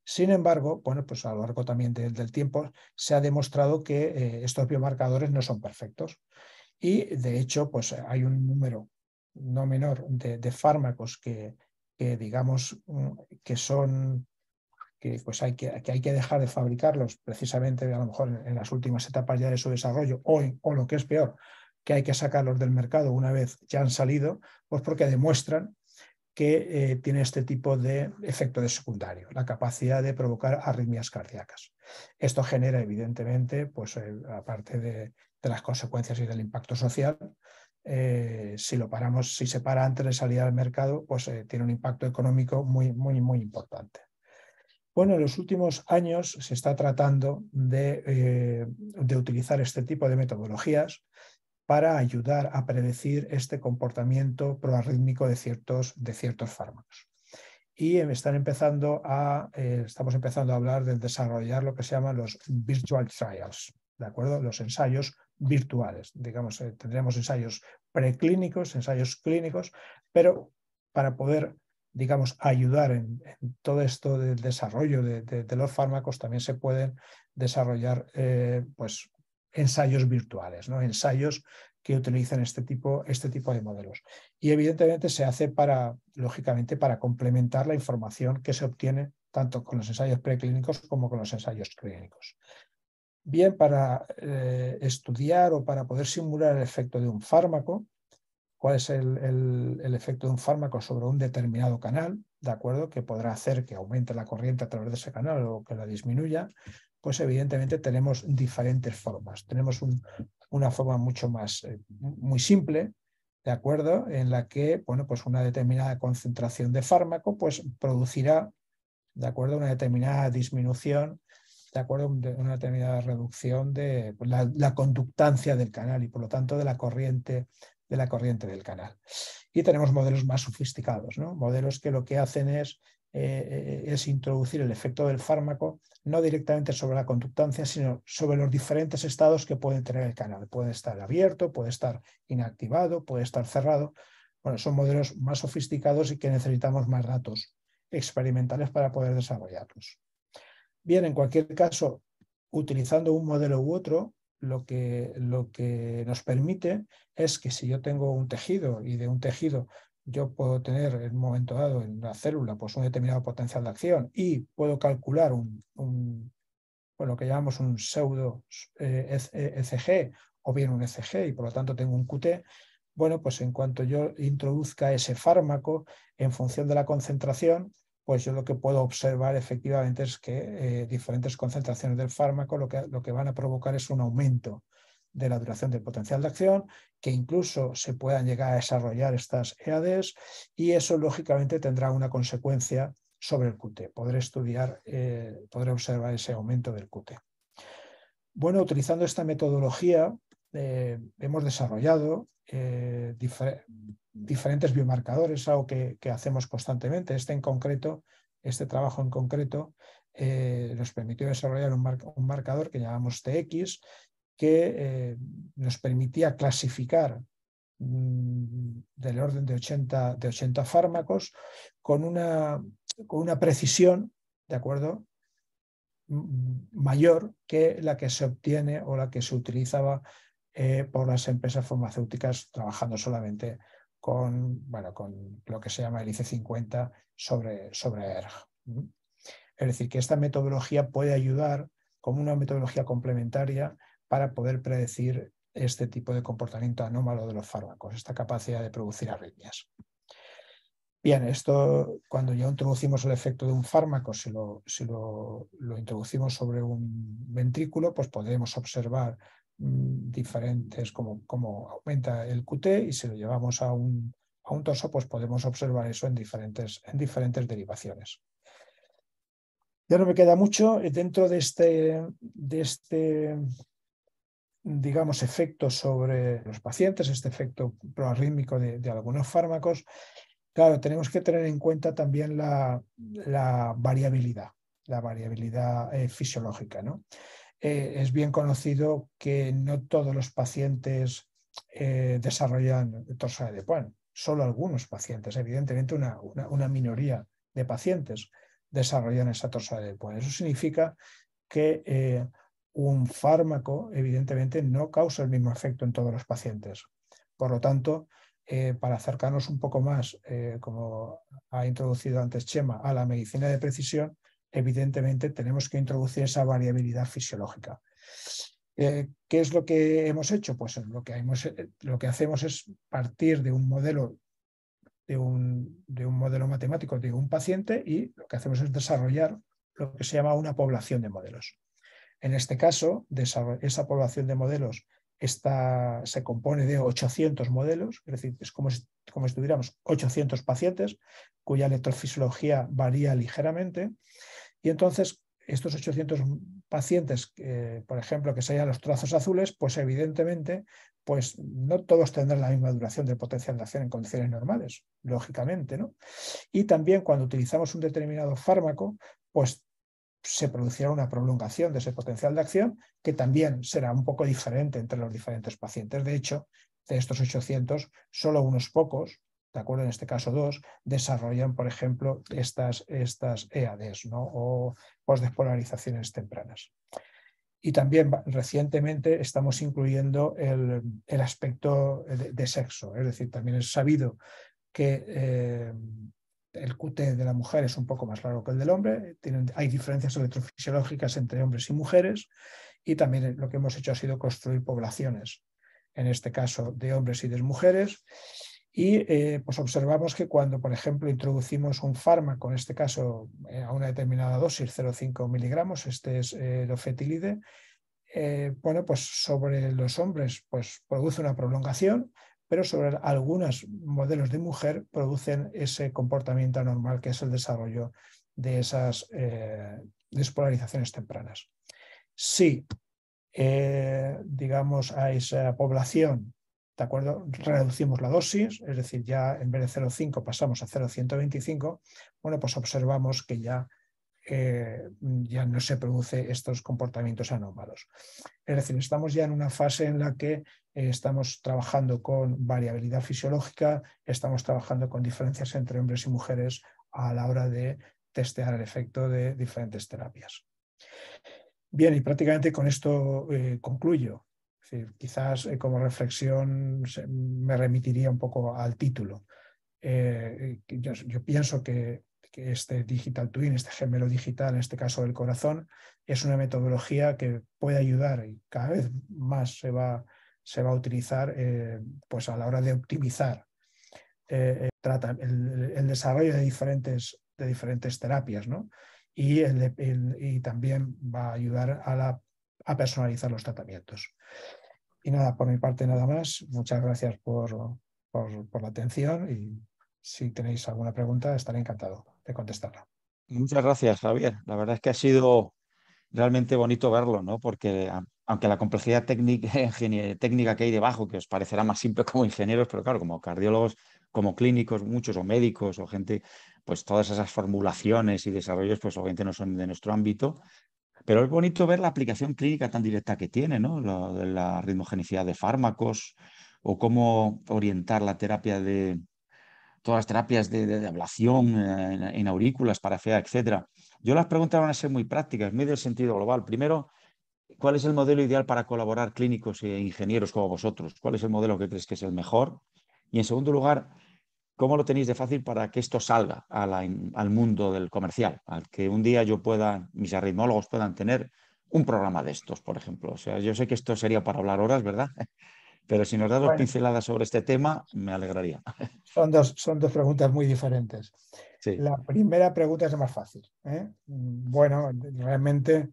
S2: Sin embargo, bueno, pues a lo largo también del tiempo se ha demostrado que eh, estos biomarcadores no son perfectos y de hecho, pues hay un número no menor de, de fármacos que, que digamos mm, que son que, pues hay que, hay que dejar de fabricarlos precisamente a lo mejor en, las últimas etapas ya de su desarrollo o, o lo que es peor, que hay que sacarlos del mercado una vez ya han salido, pues porque demuestran que eh, tiene este tipo de efecto de secundario, la capacidad de provocar arritmias cardíacas. Esto genera, evidentemente, pues eh, aparte de, las consecuencias y del impacto social, eh, si lo paramos, si se para antes de salir al mercado, pues tiene un impacto económico muy, muy, muy importante. Bueno, en los últimos años se está tratando eh, de, utilizar este tipo de metodologías para ayudar a predecir este comportamiento proarrítmico de ciertos, de ciertos fármacos. Y em, están empezando a, eh, estamos empezando a hablar del desarrollar lo que se llaman los virtual trials, ¿de acuerdo? Los ensayos virtuales. Digamos, eh, tendríamos tendremos ensayos preclínicos, ensayos clínicos, pero para poder digamos, ayudar en, todo esto del desarrollo de, los fármacos, también se pueden desarrollar eh, pues, ensayos virtuales, ensayos que utilizan este tipo, este tipo de modelos. Y evidentemente se hace para, lógicamente, para complementar la información que se obtiene tanto con los ensayos preclínicos como con los ensayos clínicos. Bien, para eh, estudiar o para poder simular el efecto de un fármaco, cuál es el, efecto de un fármaco sobre un determinado canal, ¿de acuerdo? Que podrá hacer que aumente la corriente a través de ese canal o que la disminuya, pues evidentemente tenemos diferentes formas. Tenemos una forma mucho más, eh, muy simple, ¿de acuerdo? En la que, bueno, pues una determinada concentración de fármaco, pues producirá, ¿de acuerdo? Una determinada disminución de acuerdo una determinada reducción de la, la, conductancia del canal y por lo tanto de la corriente de la corriente del canal. Y tenemos modelos más sofisticados, ¿no? modelos que lo que hacen es, eh, es introducir el efecto del fármaco no directamente sobre la conductancia, sino sobre los diferentes estados que puede tener el canal. Puede estar abierto, puede estar inactivado, puede estar cerrado. Bueno, son modelos más sofisticados y que necesitamos más datos experimentales para poder desarrollarlos. Bien, en cualquier caso, utilizando un modelo u otro, lo que, lo que nos permite es que si yo tengo un tejido y de un tejido yo puedo tener en un momento dado en la célula pues un determinado potencial de acción y puedo calcular un, lo que llamamos un pseudo ECG eh, e e, e o bien un ECG y por lo tanto tengo un QT, bueno, pues en cuanto yo introduzca ese fármaco en función de la concentración, pues yo lo que puedo observar efectivamente es que eh, diferentes concentraciones del fármaco lo que, lo que van a provocar es un aumento de la duración del potencial de acción, que incluso se puedan llegar a desarrollar estas EADs y eso lógicamente tendrá una consecuencia sobre el QT. Podré estudiar, eh, podré observar ese aumento del QT. Bueno, utilizando esta metodología eh, hemos desarrollado eh, diferentes biomarcadores, algo que, hacemos constantemente. Este en concreto, este trabajo en concreto, eh, nos permitió desarrollar un, marcador que llamamos TX, que eh, nos permitía clasificar mm, del orden de 80, de 80 fármacos con una, con una precisión, ¿de acuerdo? mayor que la que se obtiene o la que se utilizaba eh, por las empresas farmacéuticas trabajando solamente con, con lo que se llama el IC50 sobre, sobre ERG. ¿Mm? Es decir, que esta metodología puede ayudar como una metodología complementaria para poder predecir este tipo de comportamiento anómalo de los fármacos, esta capacidad de producir arritmias. Bien, esto cuando ya introducimos el efecto de un fármaco, si lo, lo introducimos sobre un ventrículo, pues podemos observar Mm, diferentes, como, aumenta el QT y si lo llevamos a un, a un torso, pues podemos observar eso en diferentes, en diferentes derivaciones. Ya no me queda mucho. Eh, dentro de este, de este, digamos, efecto sobre los pacientes, este efecto proarrítmico de, algunos fármacos, claro, tenemos que tener en cuenta también la, la variabilidad, la variabilidad eh, fisiológica, ¿no? Eh, es bien conocido que no todos los pacientes eh, desarrollan torsade de Puan, solo algunos pacientes, evidentemente una, minoría de pacientes desarrollan esa torsade de Puan. Eso significa que eh, un fármaco evidentemente no causa el mismo efecto en todos los pacientes. Por lo tanto, para acercarnos un poco más, como ha introducido antes Chema, a la medicina de precisión, evidentemente tenemos que introducir esa variabilidad fisiológica. Eh, ¿Qué es lo que hemos hecho? Pues lo que, eh, lo que hacemos es partir de un modelo de un, modelo matemático de un paciente y lo que hacemos es desarrollar lo que se llama una población de modelos. En este caso, esa población de modelos está, se compone de 800 modelos, es decir, es como si, como si tuviéramos 800 pacientes cuya electrofisiología varía ligeramente y entonces, estos 800 pacientes, eh, por ejemplo, que se sean los trazos azules, pues evidentemente, pues no todos tendrán la misma duración del potencial de acción en condiciones normales, lógicamente, ¿no? Y también cuando utilizamos un determinado fármaco, pues se producirá una prolongación de ese potencial de acción que también será un poco diferente entre los diferentes pacientes. De hecho, de estos 800, solo unos pocos ¿de acuerdo? En este caso dos, desarrollan, por ejemplo, estas, estas EADs ¿no? o postdespolarizaciones tempranas. Y también recientemente estamos incluyendo el, aspecto de, sexo, es decir, también es sabido que eh, el QT de la mujer es un poco más largo que el del hombre, hay diferencias electrofisiológicas entre hombres y mujeres y también lo que hemos hecho ha sido construir poblaciones, en este caso de hombres y de mujeres, y eh, pues observamos que cuando, por ejemplo, introducimos un fármaco, en este caso eh, a una determinada dosis, 0,5 miligramos, este es eh, eh, bueno, pues sobre los hombres pues produce una prolongación, pero sobre algunos modelos de mujer producen ese comportamiento anormal que es el desarrollo de esas despolarizaciones tempranas. Si, digamos, a esa población ¿de acuerdo? Reducimos la dosis, es decir, ya en vez de 0,5 pasamos a 0,125, bueno, pues observamos que ya, eh, ya no se producen estos comportamientos anómalos. Es decir, estamos ya en una fase en la que eh, estamos trabajando con variabilidad fisiológica, estamos trabajando con diferencias entre hombres y mujeres a la hora de testear el efecto de diferentes terapias. Bien, y prácticamente con esto eh, concluyo quizás eh, como reflexión me remitiría un poco al título. Eh, yo, pienso que, este digital twin, este gemelo digital, en este caso del corazón, es una metodología que puede ayudar y cada vez más se va, a utilizar eh, pues a la hora de optimizar el, desarrollo de diferentes, terapias. ¿no? Y, también va a ayudar a personalizar los tratamientos. Y nada, por mi parte nada más. Muchas gracias por, por, la atención y si tenéis alguna pregunta estaré encantado de contestarla.
S1: Muchas gracias, Javier. La verdad es que ha sido realmente bonito verlo, ¿no? Porque aunque la complejidad técnica, técnica que hay debajo, que os parecerá más simple como ingenieros, pero claro, como cardiólogos, como clínicos, muchos, o médicos, o gente, pues todas esas formulaciones y desarrollos, pues obviamente no son de nuestro ámbito, pero es bonito ver la aplicación clínica tan directa que tiene, ¿no? La, la ritmogenicidad de fármacos o cómo orientar la terapia de todas las terapias de, ablación eh, en, aurículas, para fea etc. Yo las preguntas van a ser muy prácticas, muy del sentido global. Primero, ¿cuál es el modelo ideal para colaborar clínicos e ingenieros como vosotros? ¿Cuál es el modelo que crees que es el mejor? Y en segundo lugar, ¿Cómo lo tenéis de fácil para que esto salga al mundo del comercial? Al que un día yo pueda, mis arritmólogos puedan tener un programa de estos, por ejemplo. O sea, yo sé que esto sería para hablar horas, ¿verdad? Pero si nos da dos pinceladas sobre este tema, me alegraría.
S2: Son dos, son dos preguntas muy diferentes. La primera pregunta es la más fácil. ¿eh? Bueno, realmente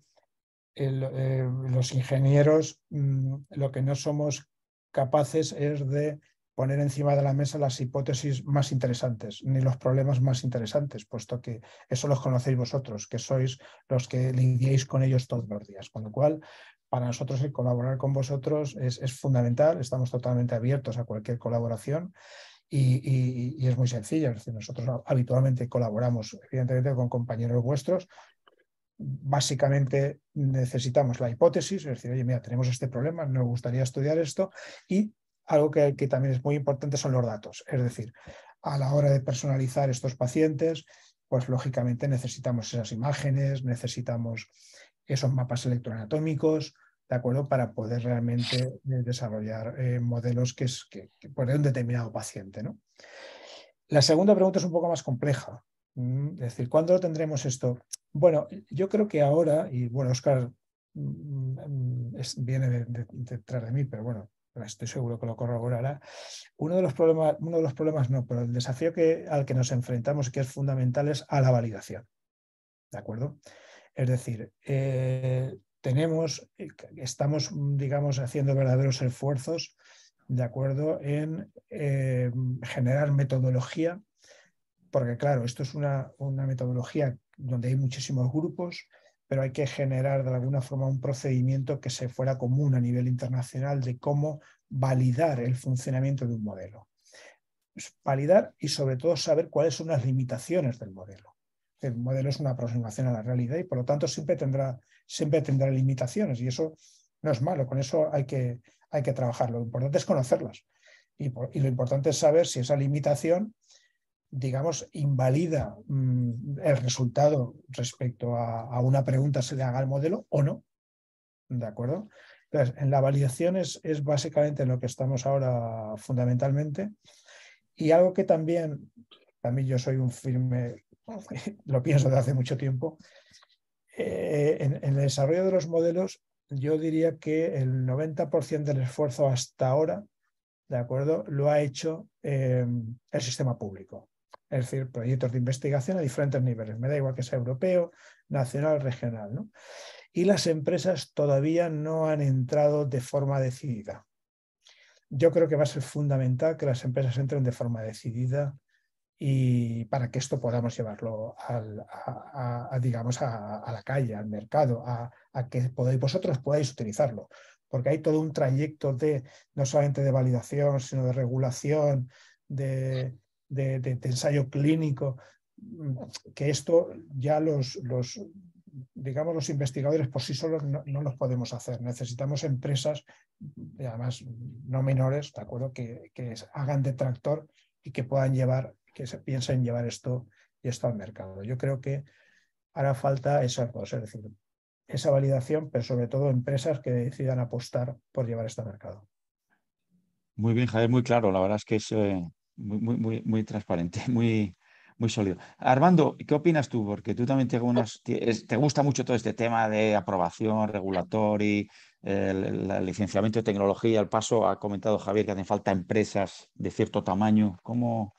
S2: eh, los ingenieros mm, lo que no somos capaces es de poner encima de la mesa las hipótesis más interesantes, ni los problemas más interesantes, puesto que eso los conocéis vosotros, que sois los que lidiáis con ellos todos los días. Con lo cual, para nosotros el colaborar con vosotros es, fundamental, estamos totalmente abiertos a cualquier colaboración. Y, es muy sencillo, es decir, nosotros habitualmente colaboramos evidentemente con compañeros vuestros, básicamente necesitamos la hipótesis, es decir, oye, mira, tenemos este problema, nos gustaría estudiar esto, y algo que, también es muy importante son los datos. Es decir, a la hora de personalizar estos pacientes, pues lógicamente necesitamos esas imágenes, necesitamos esos mapas electroanatómicos, ¿de acuerdo? Para poder realmente eh, desarrollar eh, modelos que, es, que, un determinado paciente, ¿no? La segunda pregunta es un poco más compleja. Es decir, ¿cuándo tendremos esto? Bueno, yo creo que ahora, y bueno, Oscar mm, mm, viene detrás de mí, pero bueno, estoy seguro que lo corroborará, uno de los problemas, uno de los problemas no, pero el desafío al que nos enfrentamos que es fundamental es a la validación. ¿De acuerdo? Es decir, eh, tenemos, eh, estamos, digamos, haciendo verdaderos esfuerzos, ¿de acuerdo?, en eh, generar metodología, porque claro, esto es una, una metodología donde hay muchísimos grupos, pero hay que generar de alguna forma un procedimiento que se fuera común a nivel internacional de cómo validar el funcionamiento de un modelo. Validar y sobre todo saber cuáles son las limitaciones del modelo. El modelo es una aproximación a la realidad y por lo tanto siempre tendrá, siempre tendrá limitaciones y eso no es malo, con eso hay que, hay que trabajar. Lo importante es conocerlas y, y lo importante es saber si esa limitación digamos, invalida mm, el resultado respecto a, una pregunta se le haga al modelo o no. ¿De acuerdo? Entonces, en la validación es, básicamente lo que estamos ahora fundamentalmente. Y algo que también, a mí yo soy un firme, lo pienso desde hace mucho tiempo, eh, en, el desarrollo de los modelos, yo diría que el 90% del esfuerzo hasta ahora, ¿de acuerdo?, lo ha hecho eh, el sistema público es decir, proyectos de investigación a diferentes niveles. Me da igual que sea europeo, nacional, regional. Y las empresas todavía no han entrado de forma decidida. Yo creo que va a ser fundamental que las empresas entren de forma decidida y para que esto podamos llevarlo a, digamos, a, la calle, al mercado, a, que podáis, vosotros podáis utilizarlo. Porque hay todo un trayecto de, no solamente de validación, sino de regulación, de, de, ensayo clínico, mm, que esto ya los, los, digamos, los investigadores por sí solos no, los podemos hacer. Necesitamos empresas, además no menores, ¿de acuerdo?, que, hagan de tractor y que puedan llevar, que se piensen llevar esto, y esto al mercado. Yo creo que hará falta esa es decir, esa validación, pero sobre todo empresas que decidan apostar por llevar esto al mercado.
S1: Muy bien, Javier, muy claro. La verdad es que es eh, muy, muy, muy, transparente, muy, muy sólido. Armando, ¿qué opinas tú? Porque tú también te, te gusta mucho todo este tema de aprobación, regulatory, el, licenciamiento de tecnología, el paso, ha comentado Javier que hacen falta empresas de cierto tamaño. ¿Cómo,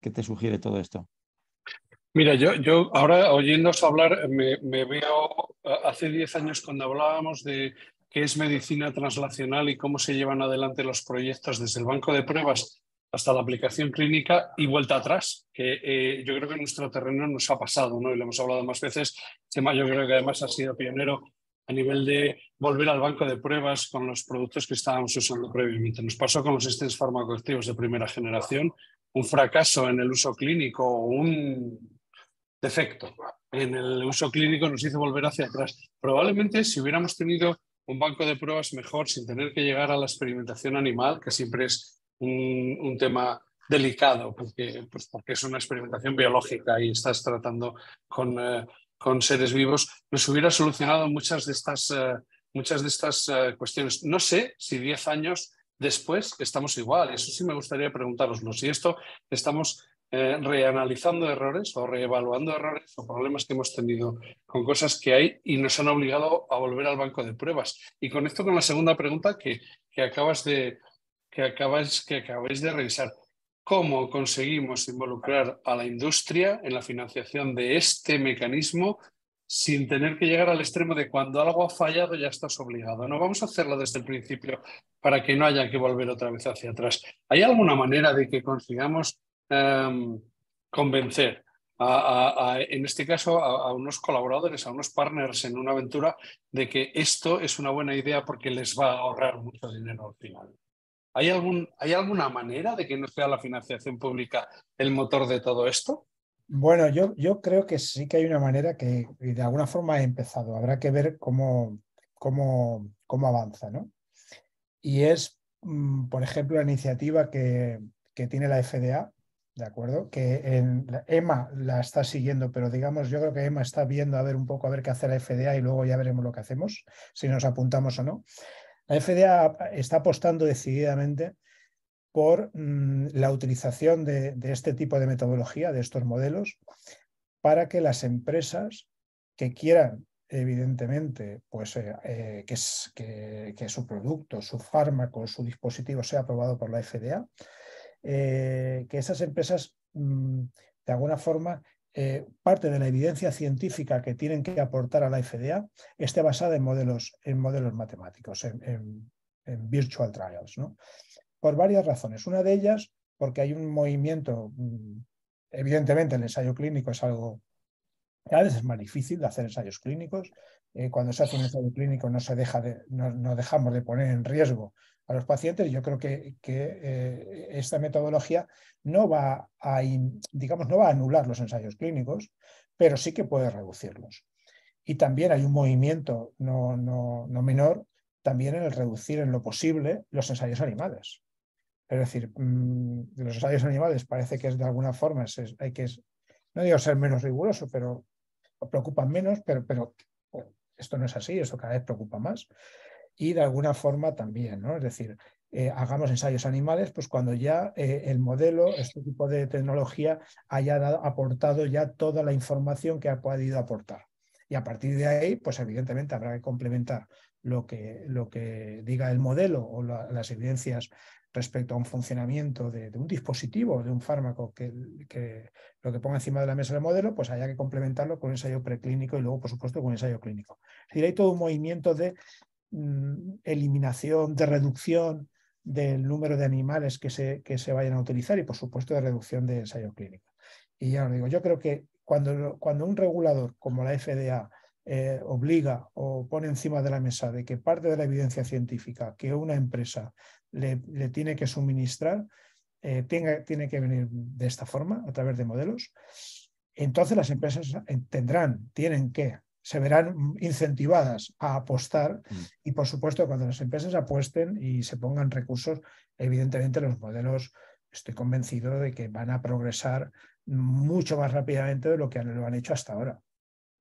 S1: ¿Qué te sugiere todo esto?
S3: Mira, yo, yo ahora oyéndos hablar, me, me veo hace 10 años cuando hablábamos de qué es medicina translacional y cómo se llevan adelante los proyectos desde el banco de pruebas hasta la aplicación clínica y vuelta atrás, que eh, yo creo que en nuestro terreno nos ha pasado, ¿no? Y lo hemos hablado más veces. Tema yo creo que además ha sido pionero a nivel de volver al banco de pruebas con los productos que estábamos usando previamente. Nos pasó con los estés farmacoactivos de primera generación, un fracaso en el uso clínico o un defecto en el uso clínico nos hizo volver hacia atrás. Probablemente si hubiéramos tenido un banco de pruebas mejor sin tener que llegar a la experimentación animal, que siempre es un, tema delicado, porque, pues porque es una experimentación biológica y estás tratando con, eh, con seres vivos, nos hubiera solucionado muchas de estas, eh, muchas de estas eh, cuestiones. No sé si 10 años después estamos igual, eso sí me gustaría preguntaroslo, si esto estamos reanalizando errores o reevaluando errores o problemas que hemos tenido con cosas que hay y nos han obligado a volver al banco de pruebas. Y conecto con la segunda pregunta que, que acabas de, que, acabáis, que acabáis de revisar. ¿Cómo conseguimos involucrar a la industria en la financiación de este mecanismo sin tener que llegar al extremo de cuando algo ha fallado ya estás obligado. No vamos a hacerlo desde el principio para que no haya que volver otra vez hacia atrás. ¿Hay alguna manera de que consigamos em, convencer, en este caso, a, unos colaboradores, a unos partners en una aventura, de que esto es una buena idea porque les va a ahorrar mucho dinero al final? ¿Hay, algún, ¿Hay alguna manera de que no sea la financiación pública el motor de todo esto?
S2: Bueno, yo, yo creo que sí que hay una manera que de alguna forma ha empezado. Habrá que ver cómo, cómo, cómo avanza, ¿no? Y es, mm, por ejemplo, la iniciativa que, tiene la FDA, ¿de acuerdo? Que en, EMA la está siguiendo, pero digamos, yo creo que EMA está viendo a ver un poco a ver qué hace la FDA y luego ya veremos lo que hacemos, si nos apuntamos o no. La FDA está apostando decididamente por mm, la utilización de, este tipo de metodología, de estos modelos, para que las empresas que quieran evidentemente, pues eh, eh, que, su producto, su fármaco, su dispositivo sea aprobado por la FDA, eh, que esas empresas mm, de alguna forma eh, parte de la evidencia científica que tienen que aportar a la FDA esté basada en modelos, en modelos matemáticos, en, virtual trials, ¿no? por varias razones. Una de ellas, porque hay un movimiento, mm, evidentemente el ensayo clínico es algo a veces es más difícil de hacer ensayos clínicos. Eh, cuando se hace un ensayo clínico no, se deja no dejamos de poner en riesgo a los pacientes. Yo creo que, eh, esta metodología no va, a, digamos, no va a anular los ensayos clínicos, pero sí que puede reducirlos. Y también hay un movimiento no, menor también en el reducir en lo posible los ensayos animales. Es decir, mm, los ensayos animales parece que es de alguna forma, hay que, no digo ser menos riguroso, pero preocupan menos, pero, pero esto no es así, esto cada vez preocupa más y de alguna forma también, ¿no? Es decir, eh, hagamos ensayos animales, pues cuando ya eh, el modelo, este tipo de tecnología, haya aportado ya toda la información que ha podido aportar. Y a partir de ahí, pues evidentemente habrá que complementar lo que, lo que diga el modelo o las evidencias respecto a un funcionamiento de, un dispositivo, de un fármaco, que, lo que ponga encima de la mesa el modelo, pues haya que complementarlo con un ensayo preclínico y luego, por supuesto, con un ensayo clínico. Es decir, hay todo un movimiento de Mm, eliminación, de reducción del número de animales que se, que se vayan a utilizar y, por supuesto, de reducción de ensayo clínico. Y ya lo digo, yo creo que cuando, cuando un regulador como la FDA eh, obliga o pone encima de la mesa de que parte de la evidencia científica que una empresa le, tiene que suministrar eh, tiene que venir de esta forma, a través de modelos, entonces las empresas tendrán, tienen que se verán incentivadas a apostar mm. y, por supuesto, cuando las empresas apuesten y se pongan recursos, evidentemente los modelos, estoy convencido de que van a progresar mucho más rápidamente de lo que lo han hecho hasta ahora,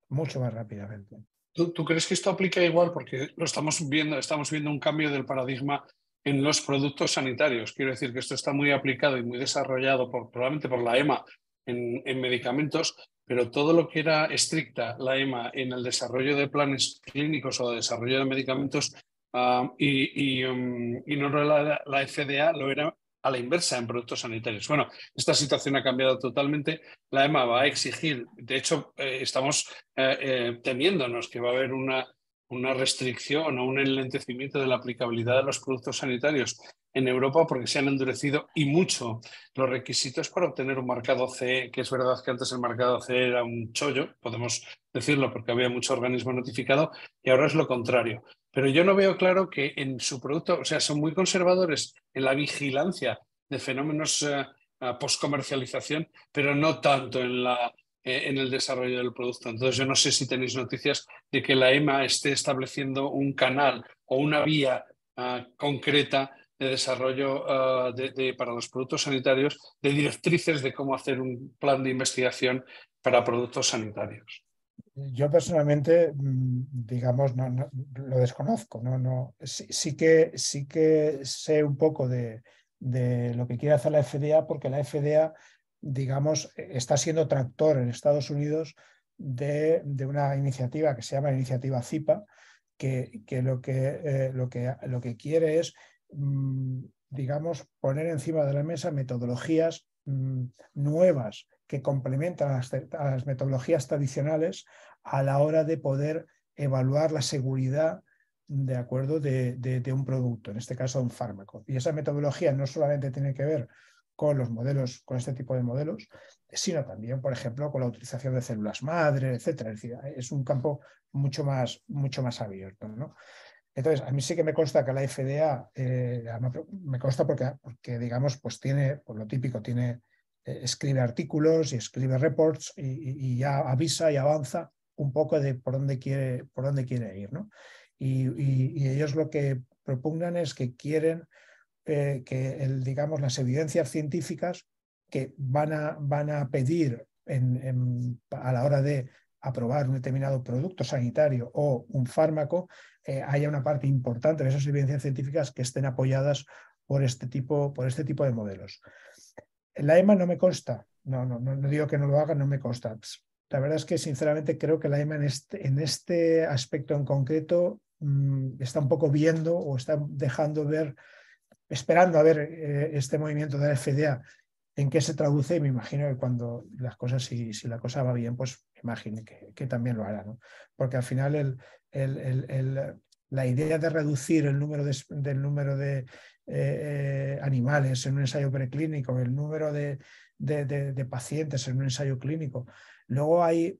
S2: mucho más rápidamente.
S3: ¿Tú, ¿Tú, crees que esto aplica igual? Porque lo estamos viendo, estamos viendo un cambio del paradigma en los productos sanitarios. Quiero decir que esto está muy aplicado y muy desarrollado probablemente por la EMA en, en medicamentos, pero todo lo que era estricta la EMA en el desarrollo de planes clínicos o de desarrollo de medicamentos ah, um, y, no la, la FDA lo era a la inversa en productos sanitarios. Bueno, esta situación ha cambiado totalmente. La EMA va a exigir, de hecho, eh, estamos eh, eh, temiéndonos que va a haber una una restricción o un enlentecimiento de la aplicabilidad de los productos sanitarios en Europa porque se han endurecido y mucho los requisitos para obtener un marcado C que es verdad que antes el marcado CE era un chollo, podemos decirlo porque había mucho organismo notificado, y ahora es lo contrario. Pero yo no veo claro que en su producto, o sea, son muy conservadores en la vigilancia de fenómenos eh, post-comercialización, pero no tanto en la en el desarrollo del producto. Entonces, yo no sé si tenéis noticias de que la EMA esté estableciendo un canal o una vía ah, concreta de desarrollo ah, para los productos sanitarios, de directrices de cómo hacer un plan de investigación para productos sanitarios.
S2: Yo personalmente, mm, digamos, no, lo desconozco. No, sí, que, sí que sé un poco de, de lo que quiere hacer la FDA, porque la FDA digamos, está siendo tractor en Estados Unidos de, una iniciativa que se llama Iniciativa CIPA, que, eh, lo, que, quiere es, mm, digamos, poner encima de la mesa metodologías mm, nuevas que complementan a las metodologías tradicionales a la hora de poder evaluar la seguridad de acuerdo de, de, un producto, en este caso un fármaco. Y esa metodología no solamente tiene que ver con los modelos, con este tipo de modelos, sino también, por ejemplo, con la utilización de células madre, etcétera. Es decir, es un campo mucho más, mucho más abierto. ¿no? Entonces, a mí sí que me consta que la FDA, eh, me consta porque, digamos, pues tiene, por lo típico, tiene, eh, escribe artículos y escribe reports y, ya avisa y avanza un poco de por dónde quiere, por dónde quiere ir, ¿no? y, ellos lo que propongan es que quieren eh, que digamos, las evidencias científicas que van a, van a pedir a la hora de aprobar un determinado producto sanitario o un fármaco, eh, haya una parte importante de esas evidencias científicas que estén apoyadas por este tipo, por este tipo de modelos. La EMA no me consta, no, no, no digo que no lo haga, no me consta. La verdad es que sinceramente creo que la EMA este, en este, aspecto en concreto mm, está un poco viendo o está dejando ver esperando a ver eh, este movimiento de la FDA en qué se traduce y me imagino que cuando las cosas, si, la cosa va bien, pues imagine que, también lo hará, ¿no? Porque al final el, el, la idea de reducir el número de, del número de eh, eh, animales en un ensayo preclínico, el número de, de, pacientes en un ensayo clínico. Luego hay,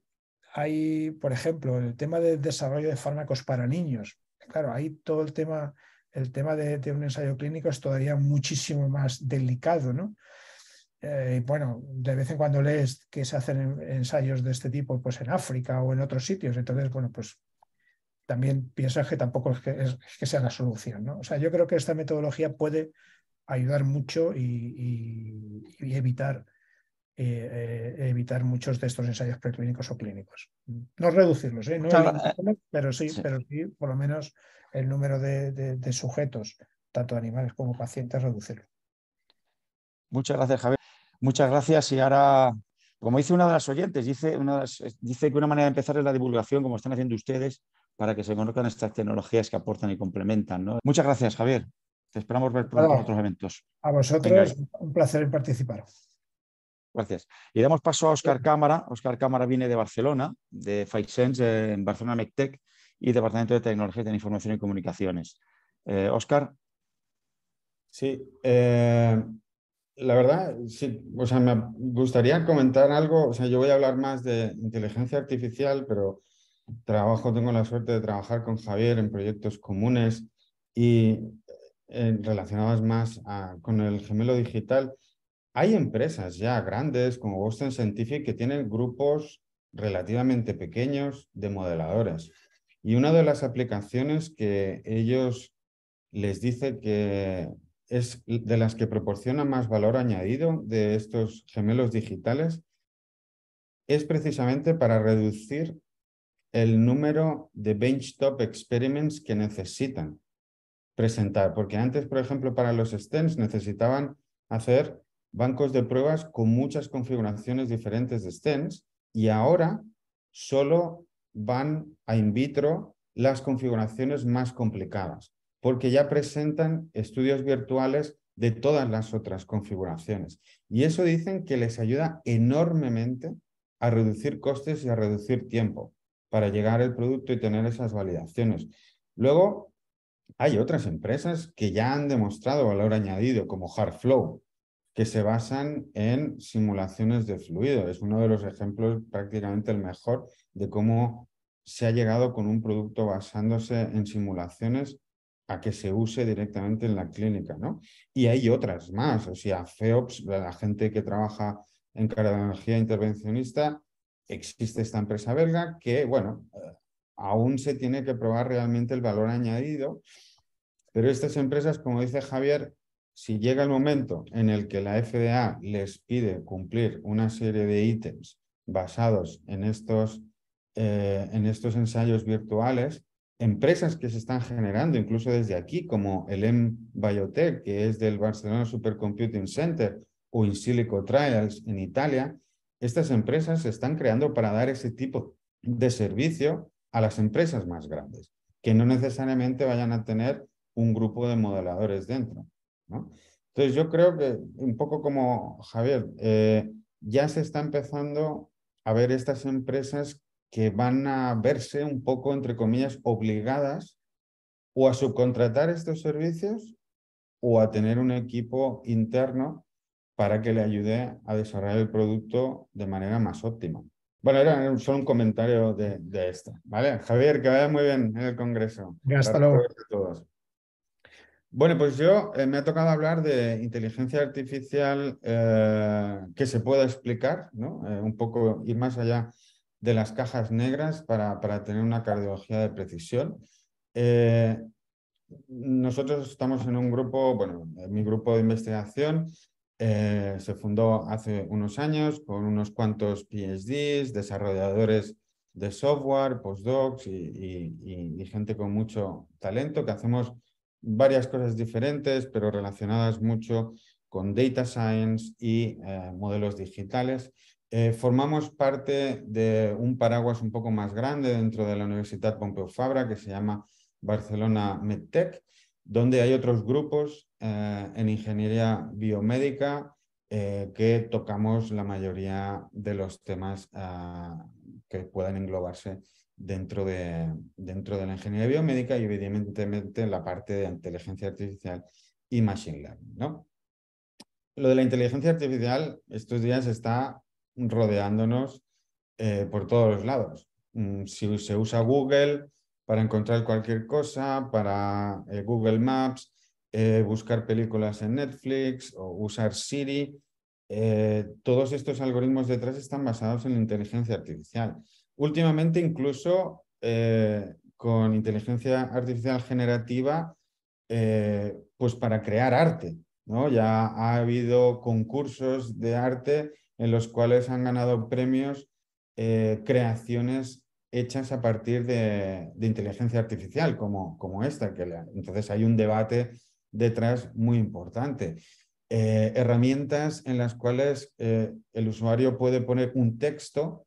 S2: hay, por ejemplo, el tema del desarrollo de fármacos para niños. Claro, hay todo el tema el tema de, de, un ensayo clínico es todavía muchísimo más delicado, ¿no? Eh, bueno, de vez en cuando lees que se hacen ensayos de este tipo pues en África o en otros sitios, entonces, bueno, pues también piensas que tampoco es que, sea la solución, ¿no? O sea, yo creo que esta metodología puede ayudar mucho y evitar eh, evitar muchos de estos ensayos preclínicos o clínicos. No reducirlos, ¿eh? pero sí, pero sí, por lo menos el número de, sujetos, tanto animales como pacientes, reducirlo.
S1: Muchas gracias, Javier. Muchas gracias. Y ahora, como dice una de las oyentes, dice, una dice que una manera de empezar es la divulgación, como están haciendo ustedes, para que se conozcan estas tecnologías que aportan y complementan. Muchas gracias, Javier. Te esperamos ver pronto en otros eventos.
S2: A vosotros, un placer en participar.
S1: Gracias. Y damos paso a Oscar Cámara. Oscar Cámara viene de Barcelona, de FightSense, en Barcelona Mectec y Departamento de Tecnología de Información y Comunicaciones. Eh, Oscar. Sí, eh,
S4: la verdad, o sea, me gustaría comentar algo. O sea, yo voy a hablar más de inteligencia artificial, pero trabajo, tengo la suerte de trabajar con Javier en proyectos comunes y eh, relacionados más con el gemelo digital. Hay empresas ya grandes como Boston Scientific que tienen grupos relativamente pequeños de modeladores. Y una de las aplicaciones que ellos les dice que es de las que proporciona más valor añadido de estos gemelos digitales es precisamente para reducir el número de benchtop experiments que necesitan presentar. Porque antes, por ejemplo, para los stents necesitaban hacer bancos de pruebas con muchas configuraciones diferentes de stents y ahora solo van a in vitro las configuraciones más complicadas, porque ya presentan estudios virtuales de todas las otras configuraciones. Y eso dicen que les ayuda enormemente a reducir costes y a reducir tiempo para llegar al producto y tener esas validaciones. Luego, hay otras empresas que ya han demostrado valor añadido, como Hardflow, que se basan en simulaciones de fluido. Es uno de los ejemplos prácticamente el mejor de cómo se ha llegado con un producto basándose en simulaciones a que se use directamente en la clínica, ¿no? Y hay otras más, o sea, FEOPS, la gente que trabaja en cardiología intervencionista, existe esta empresa belga que, bueno, eh, aún se tiene que probar realmente el valor añadido, pero estas empresas, como dice Javier, si llega el momento en el que la FDA les pide cumplir una serie de ítems basados en estos, eh, en estos ensayos virtuales, empresas que se están generando, incluso desde aquí, como el M Biotech, que es del Barcelona Supercomputing Center, o In Silico Trials en Italia, estas empresas se están creando para dar ese tipo de servicio a las empresas más grandes, que no necesariamente vayan a tener un grupo de modeladores dentro. Entonces yo creo que un poco como Javier, eh, ya se está empezando a ver estas empresas que van a verse un poco, entre comillas, obligadas o a subcontratar estos servicios o a tener un equipo interno para que le ayude a desarrollar el producto de manera más óptima. Bueno, era solo un comentario de, de ¿vale? Javier, que vaya muy bien en el Congreso. hasta luego. Bueno, pues yo eh, me ha tocado hablar de inteligencia artificial eh, que se pueda explicar, ¿no? Eh, un poco ir más allá de las cajas negras para, para tener una cardiología de precisión. nosotros estamos en un grupo, bueno, mi grupo de investigación se fundó hace unos años con unos cuantos PhDs, desarrolladores de software, postdocs y gente con mucho talento que hacemos varias cosas diferentes, pero relacionadas mucho con data science y eh, modelos digitales. Eh, formamos parte de un paraguas un poco más grande dentro de la Universidad Pompeu Fabra que se llama Barcelona MedTech, donde hay otros grupos eh, en ingeniería biomédica que tocamos la mayoría de los temas que puedan englobarse dentro de, la ingeniería biomédica y evidentemente en la parte de inteligencia artificial y machine learning. ¿no? Lo de la inteligencia artificial estos días está rodeándonos eh, por todos los lados. Mm, si se usa Google para encontrar cualquier cosa, para eh, Google Maps, eh, buscar películas en Netflix o usar Siri, todos estos algoritmos detrás están basados en la inteligencia artificial. Últimamente incluso eh, con inteligencia artificial generativa, eh, pues para crear arte. ¿no? Ya ha habido concursos de arte en los cuales han ganado premios eh, creaciones hechas a partir de, inteligencia artificial como, como esta. entonces hay un debate detrás muy importante. herramientas en las cuales el usuario puede poner un texto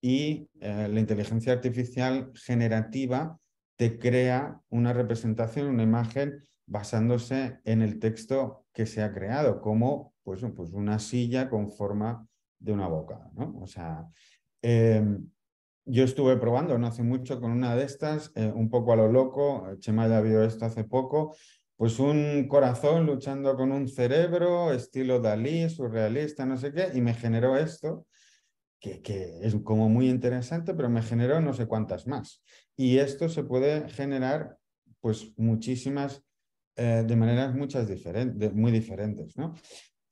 S4: y eh, la inteligencia artificial generativa te crea una representación, una imagen basándose en el texto que se ha creado, como pues, pues una silla con forma de una boca. ¿no? O sea, em, yo estuve probando no hace mucho con una de estas, eh, un poco a lo loco, eh, Chema ya vio esto hace poco, pues un corazón luchando con un cerebro, estilo Dalí, surrealista, no sé qué, y me generó esto que, es como muy interesante, pero me generó no sé cuántas más. Y esto se puede generar pues muchísimas, eh, de maneras muchas diferentes, muy diferentes. ¿no?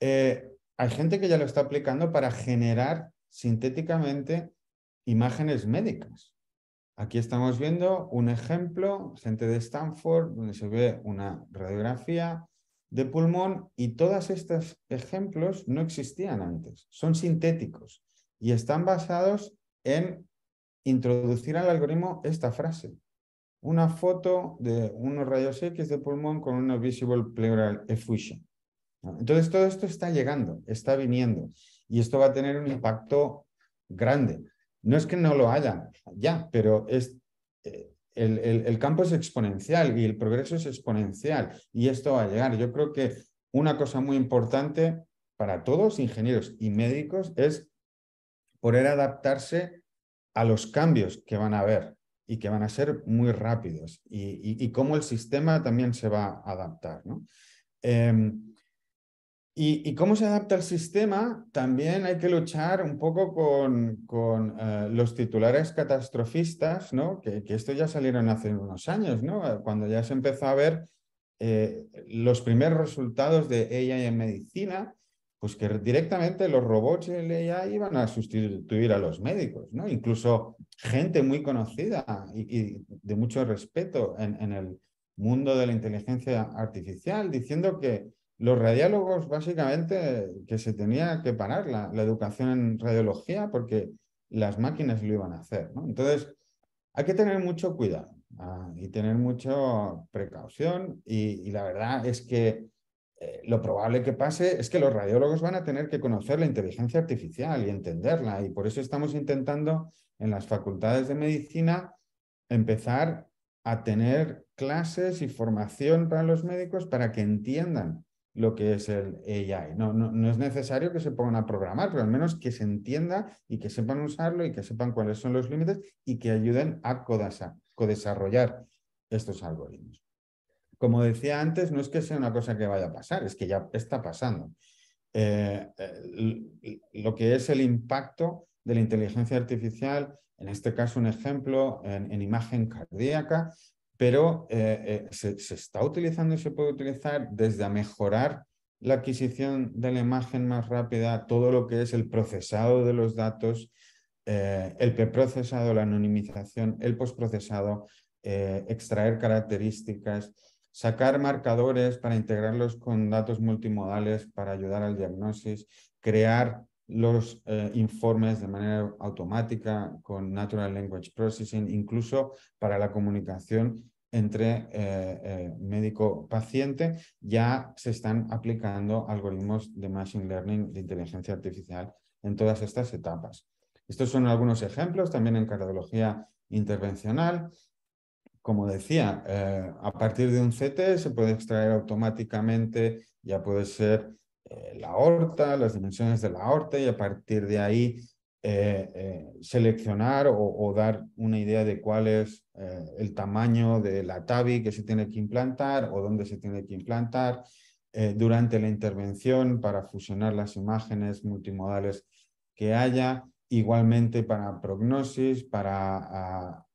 S4: Eh, hay gente que ya lo está aplicando para generar sintéticamente imágenes médicas. Aquí estamos viendo un ejemplo, gente de Stanford, donde se ve una radiografía de pulmón y todos estos ejemplos no existían antes, son sintéticos y están basados en introducir al algoritmo esta frase. Una foto de unos rayos X de pulmón con una visible pleural effusion. Entonces todo esto está llegando, está viniendo y esto va a tener un impacto grande. No es que no lo haya ya, pero es, eh, el, campo es exponencial y el progreso es exponencial y esto va a llegar. Yo creo que una cosa muy importante para todos, ingenieros y médicos, es poder adaptarse a los cambios que van a haber y que van a ser muy rápidos y, cómo el sistema también se va a adaptar. Em, y, cómo se adapta el sistema, también hay que luchar un poco con, eh, los titulares catastrofistas, que, esto ya salieron hace unos años, eh, cuando ya se empezó a ver eh, los primeros resultados de AI en medicina pues que directamente los robots y iban a sustituir a los médicos, ¿no? Incluso gente muy conocida y, de mucho respeto en, el mundo de la inteligencia artificial, diciendo que los radiólogos básicamente que se tenía que parar la, educación en radiología porque las máquinas lo iban a hacer, ¿no? Entonces, hay que tener mucho cuidado ah, y tener mucha precaución y la verdad es que eh, lo probable que pase es que los radiólogos van a tener que conocer la inteligencia artificial y entenderla. Y por eso estamos intentando en las facultades de medicina empezar a tener clases y formación para los médicos para que entiendan lo que es el AI. No, no, es necesario que se pongan a programar, pero al menos que se entienda y que sepan usarlo y que sepan cuáles son los límites y que ayuden a co codesarrollar estos algoritmos como decía antes, no es que sea una cosa que vaya a pasar, es que ya está pasando. Eh, eh, lo que es el impacto de la inteligencia artificial, en este caso un ejemplo en, imagen cardíaca, pero eh, se, está utilizando y se puede utilizar desde a mejorar la adquisición de la imagen más rápida, todo lo que es el procesado de los datos, el preprocesado, la anonimización, el postprocesado, extraer características, sacar marcadores para integrarlos con datos multimodales para ayudar al diagnóstico, crear los eh, informes de manera automática con Natural Language Processing, incluso para la comunicación entre eh, eh, médico-paciente, ya se están aplicando algoritmos de Machine Learning, de inteligencia artificial, en todas estas etapas. Estos son algunos ejemplos, también en cardiología intervencional como decía, eh, a partir de un CT se puede extraer automáticamente, ya puede ser eh, la aorta, las dimensiones de la aorta, y a partir de ahí eh, seleccionar o, dar una idea de cuál es el tamaño de la TAVI que se tiene que implantar o dónde se tiene que implantar durante la intervención para fusionar las imágenes multimodales que haya, igualmente para prognosis, para ah,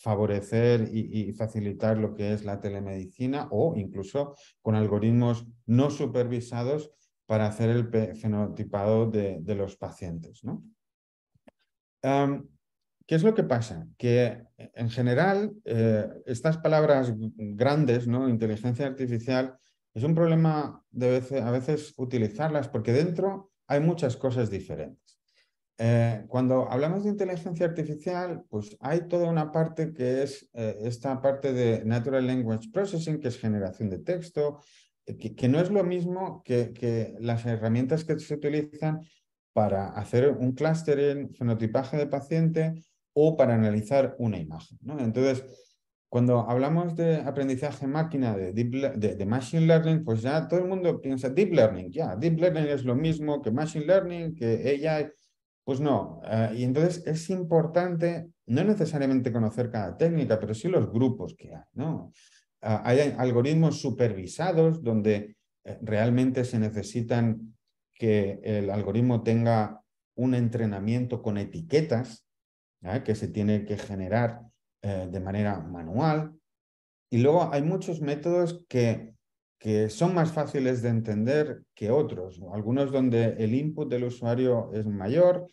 S4: favorecer y, facilitar lo que es la telemedicina o incluso con algoritmos no supervisados para hacer el fenotipado de, los pacientes. ¿no? ¿Qué es lo que pasa? Que eh, en general eh, estas palabras grandes, ¿no? inteligencia artificial, es un problema de a veces utilizarlas porque dentro hay muchas cosas diferentes. Eh, cuando hablamos de inteligencia artificial, pues hay toda una parte que es eh, esta parte de Natural Language Processing, que es generación de texto, eh, que, no es lo mismo que, que las herramientas que se utilizan para hacer un clustering, fenotipaje de paciente o para analizar una imagen. Entonces, cuando hablamos de aprendizaje máquina, de, de, machine learning, pues ya todo el mundo piensa deep learning, ya, deep learning es lo mismo que machine learning, que AI, pues no. Eh, y entonces es importante no necesariamente conocer cada técnica, pero sí los grupos que hay. ¿no? Ah, hay algoritmos supervisados donde eh, realmente se necesitan que el algoritmo tenga un entrenamiento con etiquetas que se tiene que generar eh, de manera manual. Y luego hay muchos métodos que que son más fáciles de entender que otros, algunos donde el input del usuario es mayor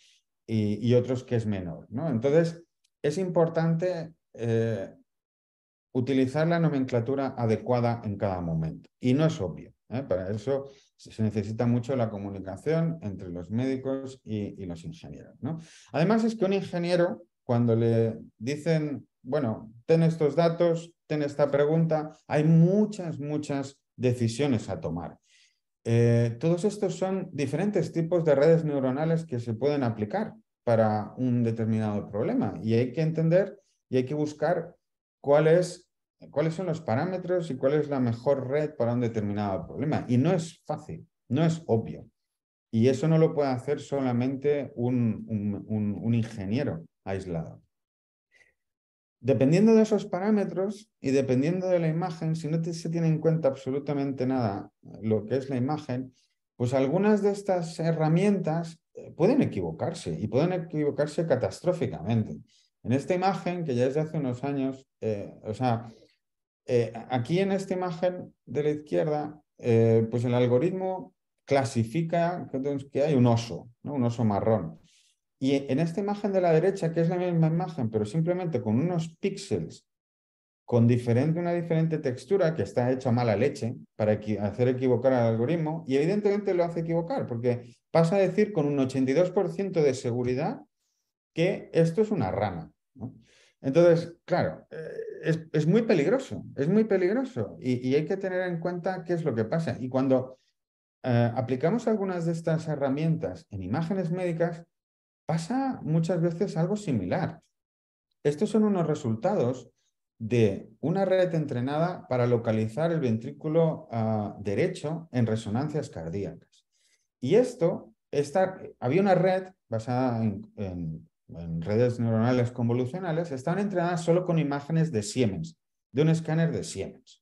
S4: y, otros que es menor. ¿no? Entonces, es importante eh, utilizar la nomenclatura adecuada en cada momento. Y no es obvio. ¿eh? Para eso se necesita mucho la comunicación entre los médicos y, los ingenieros. ¿no? Además, es que un ingeniero, cuando le dicen, bueno, ten estos datos, ten esta pregunta, hay muchas, muchas decisiones a tomar. Eh, todos estos son diferentes tipos de redes neuronales que se pueden aplicar para un determinado problema y hay que entender y hay que buscar cuáles son los parámetros y cuál es la mejor red para un determinado problema. Y no es fácil, no es obvio. Y eso no lo puede hacer solamente un ingeniero aislado. Dependiendo de esos parámetros y dependiendo de la imagen, si no se tiene en cuenta absolutamente nada eh, lo que es la imagen, pues algunas de estas herramientas eh, pueden equivocarse y pueden equivocarse catastróficamente. En esta imagen, que ya es de hace unos años, eh, o sea, aquí en esta imagen de la izquierda, pues el algoritmo clasifica que hay un oso, un oso marrón. Y e, en esta imagen de la derecha, que es la misma imagen, pero simplemente con unos píxeles, con diferente, una diferente textura que está hecha a mala leche para hacer equivocar al algoritmo, y evidentemente lo hace equivocar, porque pasa a decir con un 82% de seguridad que esto es una rana. Entonces, claro, eh, es, muy peligroso, es muy peligroso, y, hay que tener en cuenta qué es lo que pasa. Y cuando eh, aplicamos algunas de estas herramientas en imágenes médicas, pasa muchas veces algo similar. Estos son unos resultados de una red entrenada para localizar el ventrículo ah, derecho en resonancias cardíacas. Y esto, había una red basada en, redes neuronales convolucionales, estaban entrenadas solo con imágenes de Siemens, de un escáner de Siemens.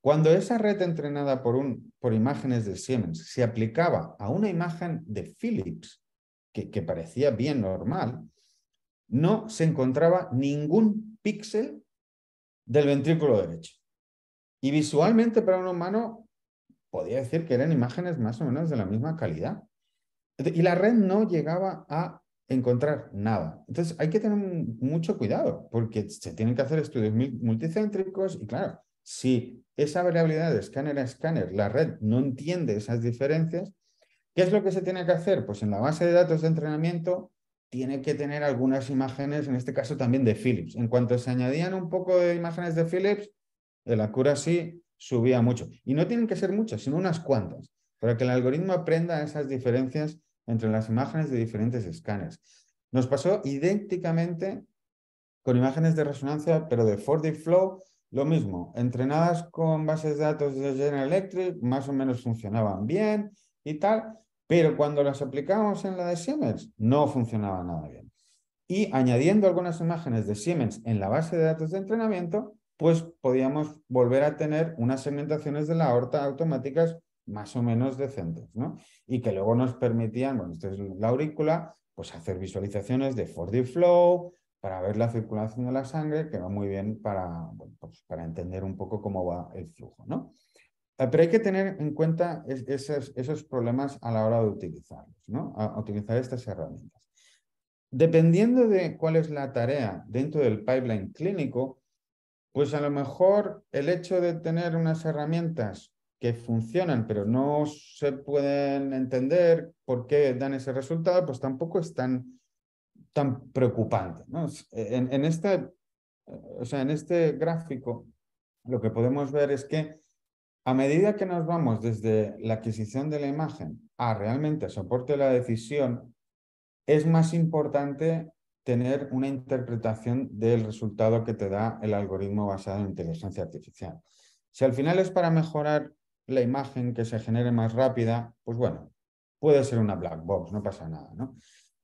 S4: Cuando esa red entrenada por, por imágenes de Siemens se aplicaba a una imagen de Philips, que, parecía bien normal, no se encontraba ningún píxel del ventrículo derecho. Y visualmente para un humano podía decir que eran imágenes más o menos de la misma calidad. Y la red no llegaba a encontrar nada. Entonces hay que tener mucho cuidado porque se tienen que hacer estudios multicéntricos y claro, si esa variabilidad de escáner a escáner, la red no entiende esas diferencias, ¿Qué es lo que se tiene que hacer? Pues en la base de datos de entrenamiento tiene que tener algunas imágenes, en este caso también de Philips. En cuanto se añadían un poco de imágenes de Philips, el accuracy subía mucho. Y no tienen que ser muchas, sino unas cuantas, para que el algoritmo aprenda esas diferencias entre las imágenes de diferentes escáneres. Nos pasó idénticamente con imágenes de resonancia, pero de 4D Flow, lo mismo, entrenadas con bases de datos de General Electric, más o menos funcionaban bien, y tal, pero cuando las aplicamos en la de Siemens no funcionaba nada bien. Y añadiendo algunas imágenes de Siemens en la base de datos de entrenamiento, pues podíamos volver a tener unas segmentaciones de la aorta automáticas más o menos decentes, ¿no? Y que luego nos permitían, bueno, esto es la aurícula, pues hacer visualizaciones de 4D flow para ver la circulación de la sangre, que va muy bien para, pues para entender un poco cómo va el flujo, ¿no? Pero hay que tener en cuenta esos, esos, problemas a la hora de utilizarlos, ¿no? A utilizar estas herramientas. Dependiendo de cuál es la tarea dentro del pipeline clínico, pues a lo mejor el hecho de tener unas herramientas que funcionan pero no se pueden entender por qué dan ese resultado, pues tampoco es tan, preocupante. en, este, o sea, en este gráfico lo que podemos ver es que a medida que nos vamos desde la adquisición de la imagen a realmente soporte de la decisión, es más importante tener una interpretación del resultado que te da el algoritmo basado en inteligencia artificial. Si al final es para mejorar la imagen que se genere más rápida, pues bueno, puede ser una black box, no pasa nada, ¿no?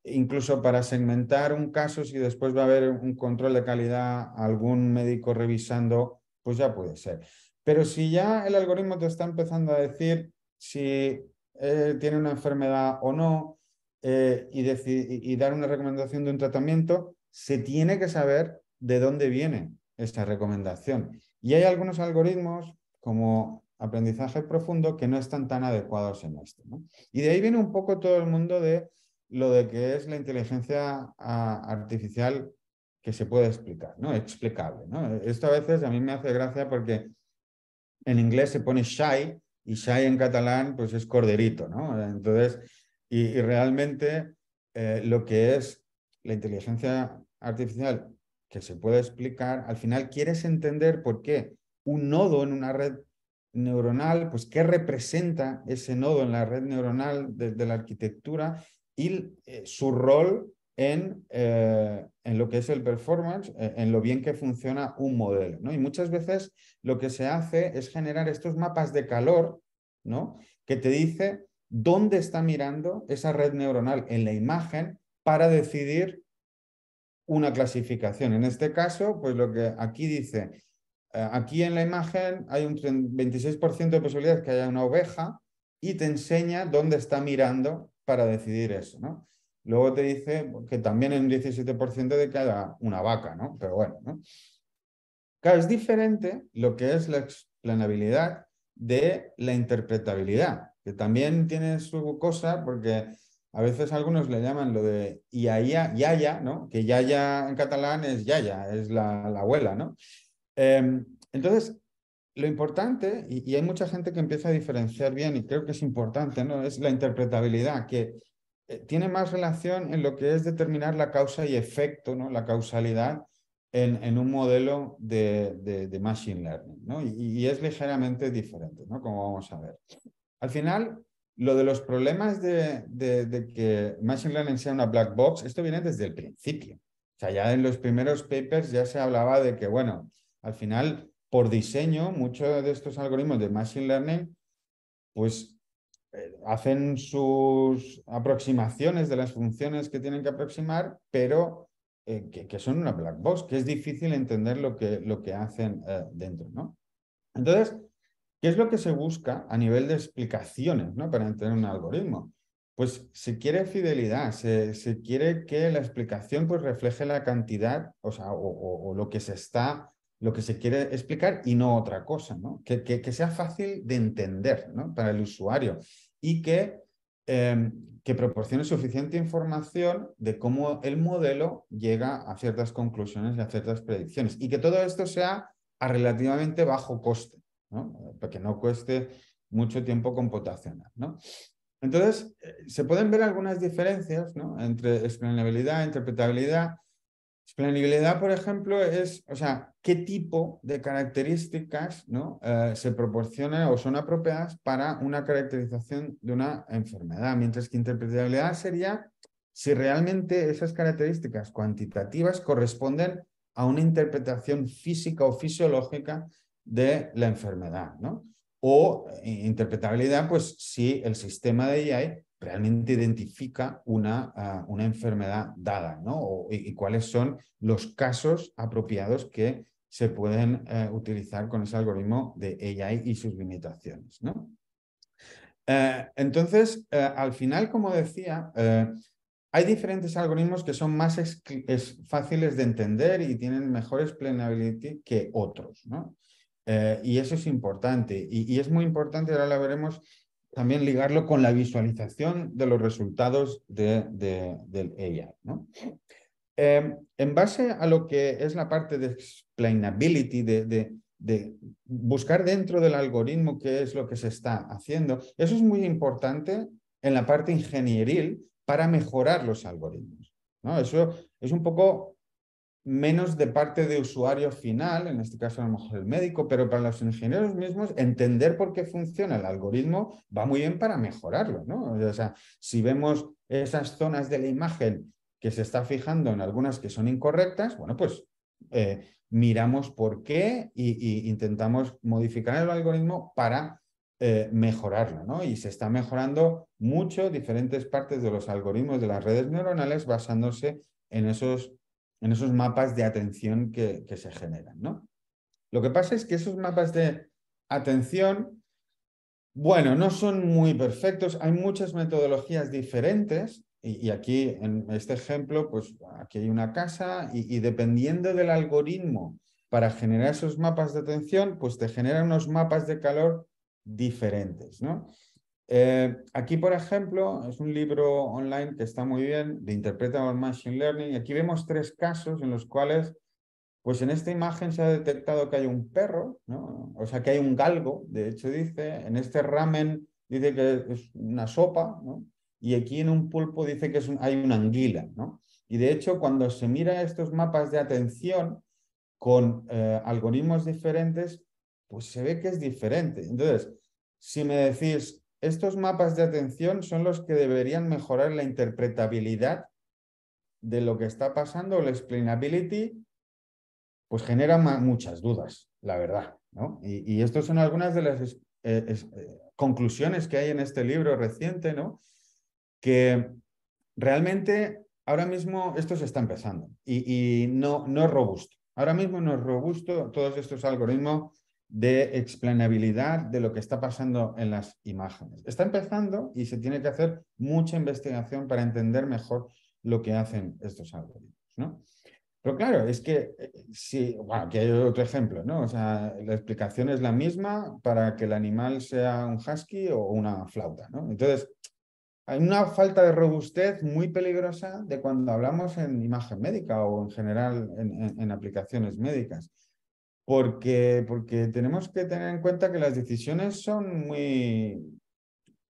S4: Incluso para segmentar un caso, si después va a haber un control de calidad, algún médico revisando, pues ya puede ser. Pero si ya el algoritmo te está empezando a decir si eh, tiene una enfermedad o no eh, y, dar una recomendación de un tratamiento, se tiene que saber de dónde viene esta recomendación. Y hay algunos algoritmos como aprendizaje profundo que no están tan adecuados en esto. Y de ahí viene un poco todo el mundo de lo de que es la inteligencia ah, artificial que se puede explicar, ¿no? Explicable, Esto a veces a mí me hace gracia porque en inglés se pone shy y shy en catalán pues es corderito, ¿no? Entonces, y, realmente eh, lo que es la inteligencia artificial que se puede explicar, al final quieres entender por qué un nodo en una red neuronal, pues qué representa ese nodo en la red neuronal desde la arquitectura y eh, su rol eh, en, lo que es el performance, eh, en lo bien que funciona un modelo. ¿no? Y muchas veces lo que se hace es generar estos mapas de calor ¿no? que te dice dónde está mirando esa red neuronal en la imagen para decidir una clasificación. En este caso, pues lo que aquí dice, eh, aquí en la imagen hay un 26% de posibilidades que haya una oveja y te enseña dónde está mirando para decidir eso. ¿no? Luego te dice que también en un 17% de cada una vaca, ¿no? Pero bueno, ¿no? Claro, es diferente lo que es la explanabilidad de la interpretabilidad, que también tiene su cosa porque a veces algunos le llaman lo de yaya, yaya, ¿no? Que yaya en catalán es yaya, es la, abuela, ¿no? Em, entonces, lo importante, y, y, hay mucha gente que empieza a diferenciar bien, y creo que es importante, ¿no? Es la interpretabilidad, que eh, tiene más relación en lo que es determinar la causa y efecto, ¿no? la causalidad en, un modelo de, Machine Learning. Y, es ligeramente diferente, ¿no? como vamos a ver. Al final, lo de los problemas de, de que Machine Learning sea una black box, esto viene desde el principio. O sea, ya en los primeros papers ya se hablaba de que, bueno, al final, por diseño, muchos de estos algoritmos de Machine Learning, pues eh, hacen sus aproximaciones de las funciones que tienen que aproximar, pero eh, que, son una black box, que es difícil entender lo que, lo que hacen eh, dentro. ¿no? Entonces, ¿qué es lo que se busca a nivel de explicaciones ¿no? para entender un algoritmo? Pues se quiere fidelidad, se, quiere que la explicación pues, refleje la cantidad o, sea, o lo que se está lo que se quiere explicar y no otra cosa, ¿no? Que, sea fácil de entender para el usuario y que, eh, que proporcione suficiente información de cómo el modelo llega a ciertas conclusiones y a ciertas predicciones y que todo esto sea a relativamente bajo coste, ¿no? Para que no cueste mucho tiempo computacional, ¿no? Entonces, eh, se pueden ver algunas diferencias ¿no? entre explainabilidad, interpretabilidad, Planibilidad, por ejemplo, es, o sea, qué tipo de características ¿no? Eh, se proporcionan o son apropiadas para una caracterización de una enfermedad, mientras que interpretabilidad sería si realmente esas características cuantitativas corresponden a una interpretación física o fisiológica de la enfermedad, ¿no? O eh, interpretabilidad, pues si el sistema de AI realmente identifica una, ah, una enfermedad dada, ¿no? y, cuáles son los casos apropiados que se pueden eh, utilizar con ese algoritmo de AI y sus limitaciones, ¿no? Eh, entonces, eh, al final, como decía, hay diferentes algoritmos que son más fáciles de entender y tienen mejor explainability que otros, ¿no? y eso es importante. Y, y, es muy importante, ahora lo veremos, también ligarlo con la visualización de los resultados de, del AI. ¿no? Em, en base a lo que es la parte de explainability, de, de, buscar dentro del algoritmo qué es lo que se está haciendo, eso es muy importante en la parte ingenieril para mejorar los algoritmos. ¿no? Eso es un poco menos de parte de usuario final, en este caso a lo mejor el médico, pero para los ingenieros mismos, entender por qué funciona el algoritmo va muy bien para mejorarlo, ¿no? O sea, si vemos esas zonas de la imagen que se está fijando en algunas que son incorrectas, bueno, pues eh, miramos por qué e intentamos modificar el algoritmo para eh, mejorarlo, ¿no? Y se está mejorando mucho diferentes partes de los algoritmos de las redes neuronales basándose en esos en esos mapas de atención que, se generan. ¿no? Lo que pasa es que esos mapas de atención, bueno, no son muy perfectos, hay muchas metodologías diferentes. Y, aquí, en este ejemplo, pues aquí hay una casa y, y dependiendo del algoritmo para generar esos mapas de atención, pues te generan unos mapas de calor diferentes, ¿no? Eh, aquí, por ejemplo, es un libro online que está muy bien, de Interpretable Machine Learning. Aquí vemos tres casos en los cuales, pues en esta imagen se ha detectado que hay un perro, ¿no? o sea, que hay un galgo, de hecho dice, en este ramen dice que es una sopa, y aquí en un pulpo dice que es hay una anguila. ¿no? Y de hecho, cuando se mira estos mapas de atención con eh, algoritmos diferentes, pues se ve que es diferente. Entonces, si me decís, estos mapas de atención son los que deberían mejorar la interpretabilidad de lo que está pasando, la explainability, pues genera muchas dudas, la verdad. Y, estas son algunas de las eh, eh, conclusiones que hay en este libro reciente, ¿no? que realmente ahora mismo esto se está empezando y, y no, no es robusto. Ahora mismo no es robusto, todos estos algoritmos de explanabilidad de lo que está pasando en las imágenes. Está empezando y se tiene que hacer mucha investigación para entender mejor lo que hacen estos algoritmos. ¿no? Pero claro, es que eh, si, bueno, aquí hay otro ejemplo, O sea, la explicación es la misma para que el animal sea un husky o una flauta, Entonces, hay una falta de robustez muy peligrosa de cuando hablamos en imagen médica o en general en aplicaciones médicas porque, porque tenemos que tener en cuenta que las decisiones son muy...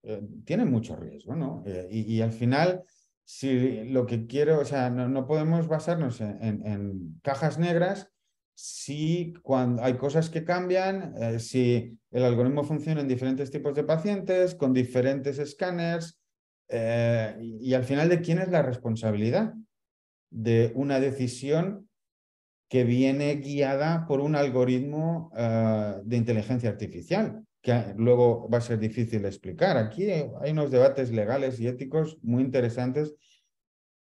S4: Eh, tienen mucho riesgo, ¿no? Eh, y, al final, si lo que quiero, o sea, no, podemos basarnos en, cajas negras si cuando hay cosas que cambian, eh, si el algoritmo funciona en diferentes tipos de pacientes, con diferentes escáneres, y, y al final, ¿de quién es la responsabilidad? De una decisión que viene guiada por un algoritmo ah, de inteligencia artificial, que luego va a ser difícil explicar. Aquí hay unos debates legales y éticos muy interesantes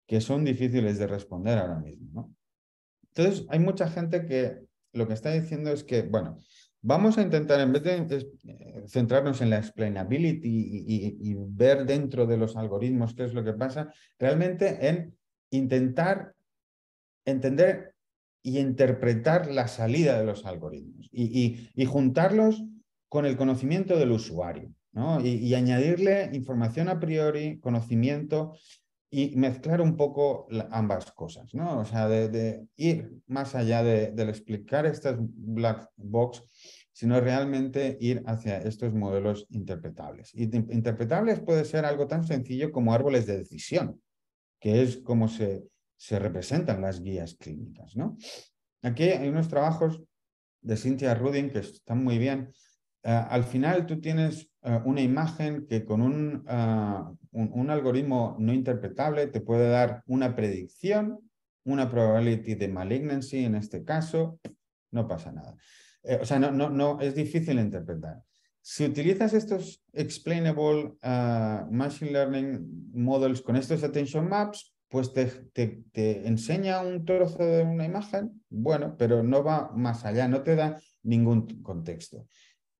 S4: que son difíciles de responder ahora mismo. Entonces, hay mucha gente que lo que está diciendo es que, bueno, vamos a intentar, en vez de eh, centrarnos en la explainability y ver dentro de los algoritmos qué es lo que pasa, realmente en intentar entender y interpretar la salida de los algoritmos y, juntarlos con el conocimiento del usuario ¿no? y, añadirle información a priori, conocimiento y mezclar un poco ambas cosas, ¿no? o sea, de, ir más allá del de, explicar estas black box, sino realmente ir hacia estos modelos interpretables. Y interpretables puede ser algo tan sencillo como árboles de decisión, que es como se se representan las guías clínicas. ¿no? Aquí hay unos trabajos de Cynthia Rudin que están muy bien. Eh, al final tú tienes eh, una imagen que con eh, un, un, algoritmo no interpretable te puede dar una predicción, una probability de malignancy en este caso, no pasa nada. o sea, no, no, no, es difícil interpretar. Si utilizas estos explainable machine learning models con estos attention maps, pues te, enseña un trozo de una imagen, bueno, pero no va más allá, no te da ningún contexto.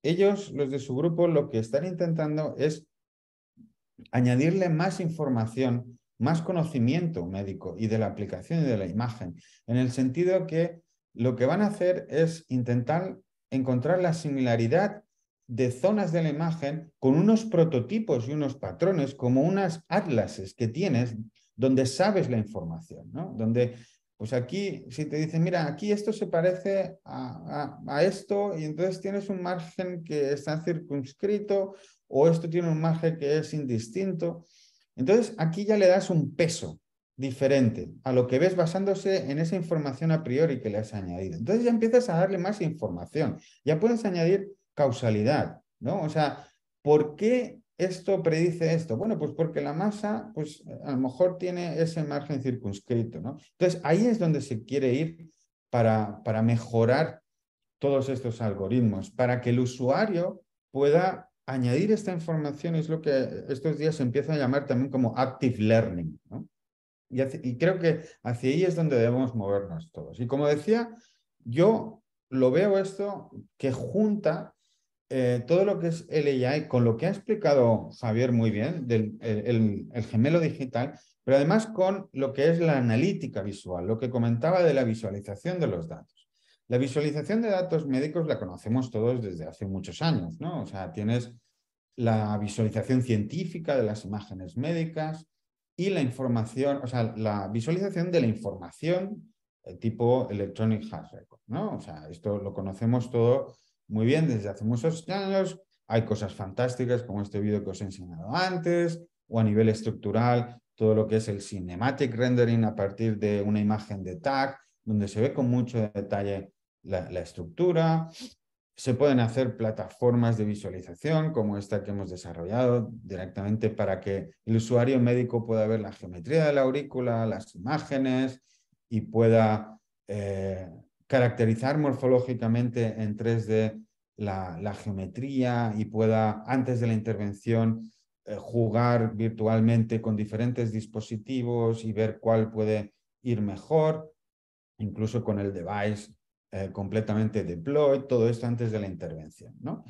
S4: Ellos, los de su grupo, lo que están intentando es añadirle más información, más conocimiento médico y de la aplicación y de la imagen, en el sentido que lo que van a hacer es intentar encontrar la similaridad de zonas de la imagen con unos prototipos y unos patrones como unas atlases que tienes donde sabes la información, ¿no? Donde, pues aquí, si te dicen, mira, aquí esto se parece a, esto, y entonces tienes un margen que está circunscrito, o esto tiene un margen que es indistinto. Entonces, aquí ya le das un peso diferente a lo que ves basándose en esa información a priori que le has añadido. Entonces ya empiezas a darle más información, ya puedes añadir causalidad, ¿no? O sea, ¿por qué esto predice esto. Bueno, pues porque la masa, pues a lo mejor tiene ese margen circunscrito, ¿no? Entonces, ahí es donde se quiere ir para, para mejorar todos estos algoritmos, para que el usuario pueda añadir esta información, es lo que estos días se empieza a llamar también como active learning, ¿no? Y, y creo que hacia ahí es donde debemos movernos todos. Y como decía, yo lo veo esto que junta eh, todo lo que es el AI, con lo que ha explicado Javier muy bien, del el, gemelo digital, pero además con lo que es la analítica visual, lo que comentaba de la visualización de los datos. La visualización de datos médicos la conocemos todos desde hace muchos años, ¿no? O sea, tienes la visualización científica de las imágenes médicas y la información, o sea, la visualización de la información el eh, tipo Electronic Health Record, ¿no? O sea, esto lo conocemos todo muy bien desde hace muchos años. Hay cosas fantásticas como este vídeo que os he enseñado antes, o a nivel estructural, todo lo que es el cinematic rendering a partir de una imagen de tag, donde se ve con mucho detalle la, estructura. Se pueden hacer plataformas de visualización como esta que hemos desarrollado directamente para que el usuario médico pueda ver la geometría de la aurícula, las imágenes y pueda eh, caracterizar morfológicamente en 3D la, geometría y pueda, antes de la intervención, eh, jugar virtualmente con diferentes dispositivos y ver cuál puede ir mejor, incluso con el device eh, completamente deployed, todo esto antes de la intervención. ¿no?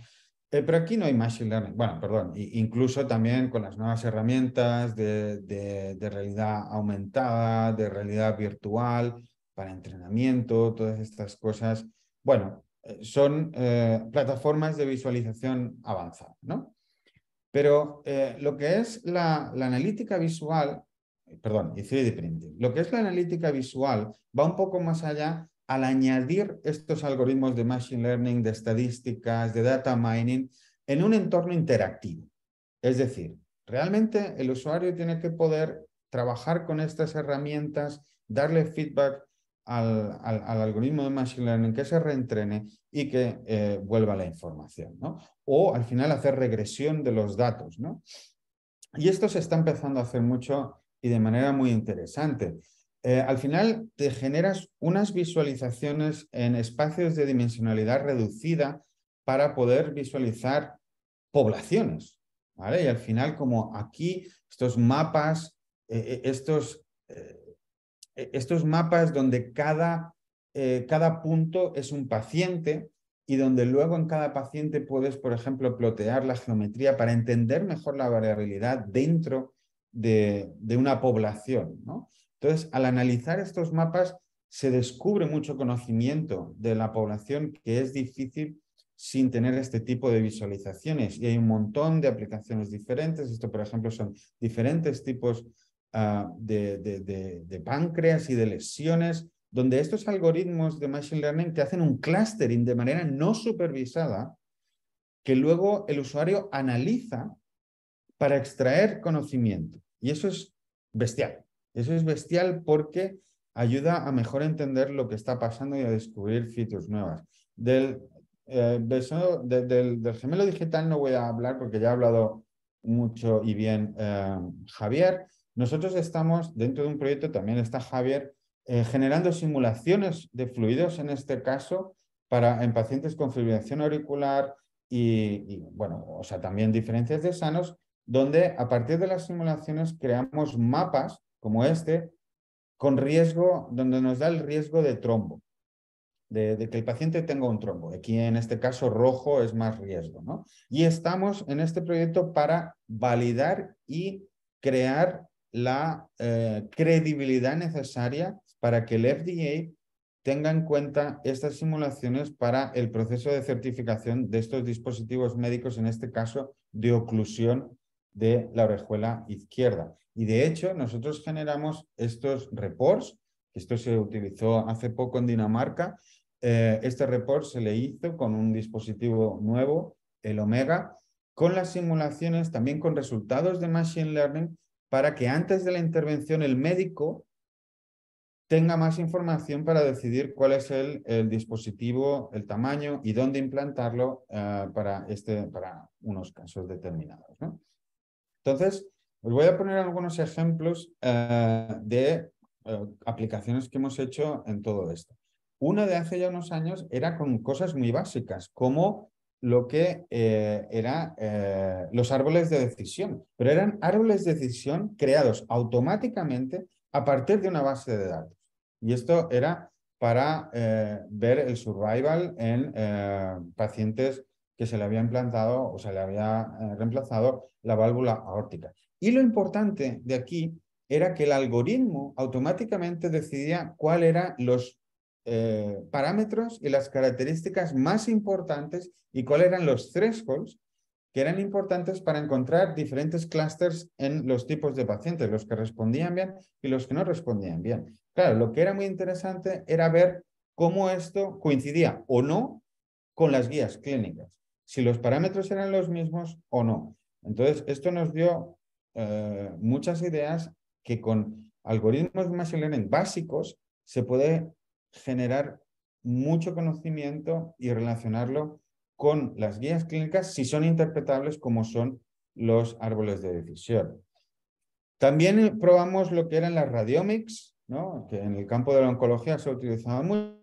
S4: Eh, pero aquí no hay machine learning, bueno, perdón, incluso también con las nuevas herramientas de, de realidad aumentada, de realidad virtual, para entrenamiento, todas estas cosas. Bueno, eh, son eh, plataformas de visualización avanzada, ¿no? Pero eh, lo que es la, la, analítica visual, perdón, y 3D printing, lo que es la analítica visual va un poco más allá al añadir estos algoritmos de machine learning, de estadísticas, de data mining, en un entorno interactivo. Es decir, realmente el usuario tiene que poder trabajar con estas herramientas, darle feedback al, algoritmo de Machine Learning que se reentrene y que eh, vuelva la información, ¿no? O al final hacer regresión de los datos, ¿no? Y esto se está empezando a hacer mucho y de manera muy interesante. Eh, al final te generas unas visualizaciones en espacios de dimensionalidad reducida para poder visualizar poblaciones, ¿vale? Y al final como aquí estos mapas, eh, estos e, estos mapas donde cada, eh, cada punto es un paciente y donde luego en cada paciente puedes, por ejemplo, plotear la geometría para entender mejor la variabilidad dentro de, una población. ¿no? Entonces, al analizar estos mapas, se descubre mucho conocimiento de la población que es difícil sin tener este tipo de visualizaciones. Y hay un montón de aplicaciones diferentes. Esto, por ejemplo, son diferentes tipos Ah, de, de, de, de, páncreas y de lesiones, donde estos algoritmos de Machine Learning te hacen un clustering de manera no supervisada que luego el usuario analiza para extraer conocimiento. Y eso es bestial. Eso es bestial porque ayuda a mejor entender lo que está pasando y a descubrir features nuevas. Del, eh, del, del, gemelo digital no voy a hablar porque ya ha hablado mucho y bien eh, Javier. Nosotros estamos, dentro de un proyecto, también está Javier, eh, generando simulaciones de fluidos, en este caso, para, en pacientes con fibrilación auricular y, bueno, o sea, también diferencias de sanos, donde a partir de las simulaciones creamos mapas como este, con riesgo, donde nos da el riesgo de trombo, de, de, que el paciente tenga un trombo. Aquí en este caso rojo es más riesgo, ¿no? Y estamos en este proyecto para validar y crear la eh, credibilidad necesaria para que el FDA tenga en cuenta estas simulaciones para el proceso de certificación de estos dispositivos médicos, en este caso de oclusión de la orejuela izquierda. Y de hecho, nosotros generamos estos reports, esto se utilizó hace poco en Dinamarca, eh, este report se le hizo con un dispositivo nuevo, el Omega, con las simulaciones, también con resultados de Machine Learning para que antes de la intervención el médico tenga más información para decidir cuál es el, dispositivo, el tamaño y dónde implantarlo ah, para, este, para unos casos determinados. Entonces, os voy a poner algunos ejemplos ah, de ah, aplicaciones que hemos hecho en todo esto. Una de hace ya unos años era con cosas muy básicas, como lo que eh, eran eh, los árboles de decisión, pero eran árboles de decisión creados automáticamente a partir de una base de datos. Y esto era para eh, ver el survival en eh, pacientes que se le había implantado o se le había reemplazado la válvula aórtica. Y lo importante de aquí era que el algoritmo automáticamente decidía cuál eran los eh, parámetros y las características más importantes y cuáles eran los thresholds que eran importantes para encontrar diferentes clusters en los tipos de pacientes, los que respondían bien y los que no respondían bien. Claro, lo que era muy interesante era ver cómo esto coincidía o no con las guías clínicas, si los parámetros eran los mismos o no. Entonces, esto nos dio eh, muchas ideas que con algoritmos de machine learning básicos se puede generar mucho conocimiento y relacionarlo con las guías clínicas si son interpretables como son los árboles de decisión. También probamos lo que eran las radiomics, que en el campo de la oncología se utilizaba mucho,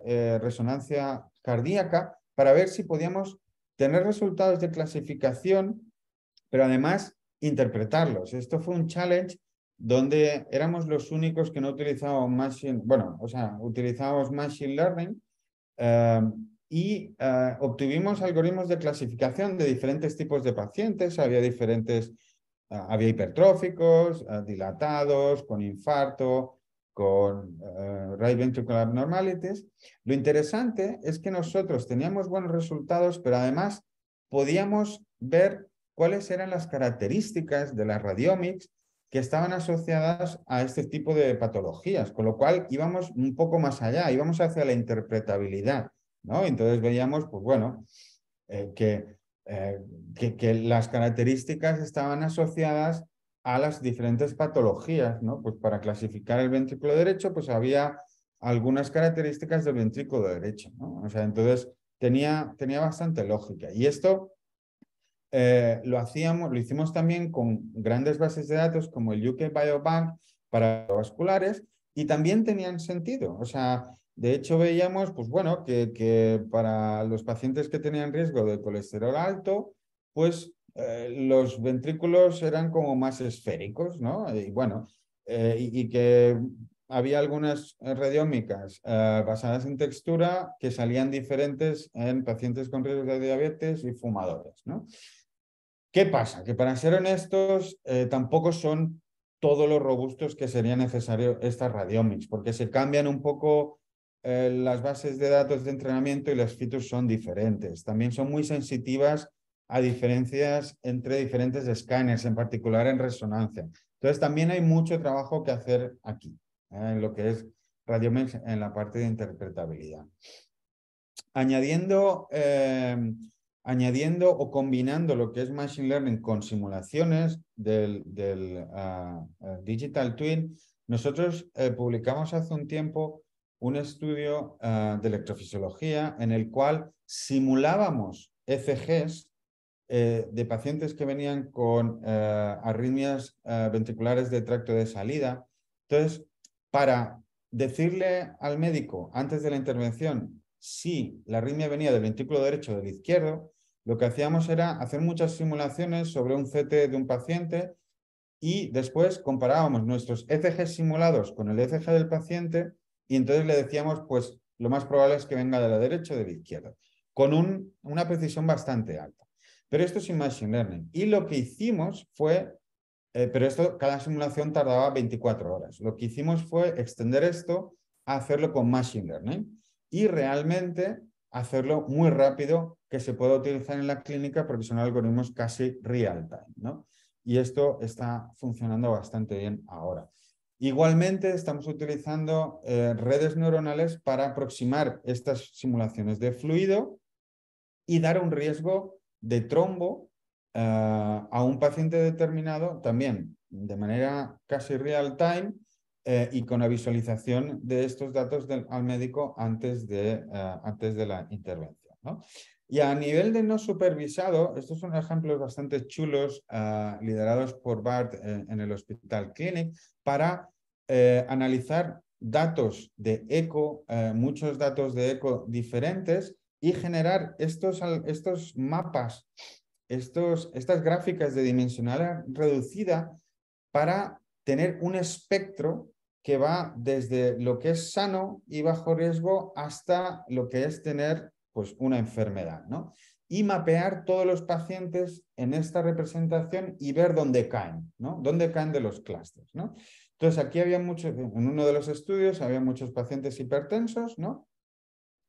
S4: eh, resonancia cardíaca, para ver si podíamos tener resultados de clasificación, pero además interpretarlos. Esto fue un challenge donde éramos los únicos que no utilizábamos Machine, bueno, o sea, utilizábamos Machine Learning eh, y eh, obtuvimos algoritmos de clasificación de diferentes tipos de pacientes, había diferentes, eh, había hipertróficos, dilatados, con infarto, con right ventricular abnormalities. Lo interesante es que nosotros teníamos buenos resultados, pero además podíamos ver cuáles eran las características de la radiomics que estaban asociadas a este tipo de patologías, con lo cual íbamos un poco más allá, íbamos hacia la interpretabilidad, ¿no? Entonces veíamos, pues bueno, eh, eh, que, que, las características estaban asociadas a las diferentes patologías, ¿no? Pues para clasificar el ventrículo derecho, pues había algunas características del ventrículo derecho, ¿no? O sea, entonces tenía, tenía bastante lógica. Y esto eh, lo hacíamos, lo hicimos también con grandes bases de datos como el UK Biobank para vasculares y también tenían sentido. O sea, de hecho veíamos, pues bueno, que, que para los pacientes que tenían riesgo de colesterol alto, pues eh, los ventrículos eran como más esféricos, ¿no? Y bueno, eh, y, y, que había algunas radiómicas basadas en textura que salían diferentes en pacientes con riesgo de diabetes y fumadores, ¿no? ¿Qué pasa? Que para ser honestos, eh, tampoco son todos los robustos que sería necesario estas radiomics, porque se cambian un poco eh, las bases de datos de entrenamiento y las features son diferentes. También son muy sensitivas a diferencias entre diferentes escáneres, en particular en resonancia. Entonces, también hay mucho trabajo que hacer aquí, eh, en lo que es radiomics en la parte de interpretabilidad. Añadiendo añadiendo o combinando lo que es Machine Learning con simulaciones del, ah, ah, Digital Twin, nosotros eh, publicamos hace un tiempo un estudio ah, de electrofisiología en el cual simulábamos FGs eh, de pacientes que venían con arritmias ventriculares de tracto de salida. Entonces, para decirle al médico antes de la intervención si la arritmia venía del ventrículo derecho o del izquierdo, lo que hacíamos era hacer muchas simulaciones sobre un CT de un paciente y después comparábamos nuestros ECG simulados con el ECG del paciente y entonces le decíamos, pues lo más probable es que venga de la derecha o de la izquierda, con una precisión bastante alta. Pero esto sin Machine Learning. Y lo que hicimos fue, eh, pero esto, cada simulación tardaba 24 horas. Lo que hicimos fue extender esto a hacerlo con Machine Learning. Y realmente hacerlo muy rápido, que se pueda utilizar en la clínica porque son algoritmos casi real time, Y esto está funcionando bastante bien ahora. Igualmente, estamos utilizando eh, redes neuronales para aproximar estas simulaciones de fluido y dar un riesgo de trombo eh, a un paciente determinado también de manera casi real time eh, y con la visualización de estos datos al médico antes de, eh, antes de la intervención. Y a nivel de no supervisado, estos son ejemplos bastante chulos eh, liderados por Bart en el Hospital Clinic para analizar datos de eco, muchos datos de eco diferentes y generar estos, estos mapas, estos, estas gráficas de dimensional reducida para tener un espectro que va desde lo que es sano y bajo riesgo hasta lo que es tener pues, una enfermedad, ¿no? Y mapear todos los pacientes en esta representación y ver dónde caen, ¿no? Dónde caen de los clústeres, ¿no? Entonces, aquí había muchos, en uno de los estudios había muchos pacientes hipertensos, ¿no?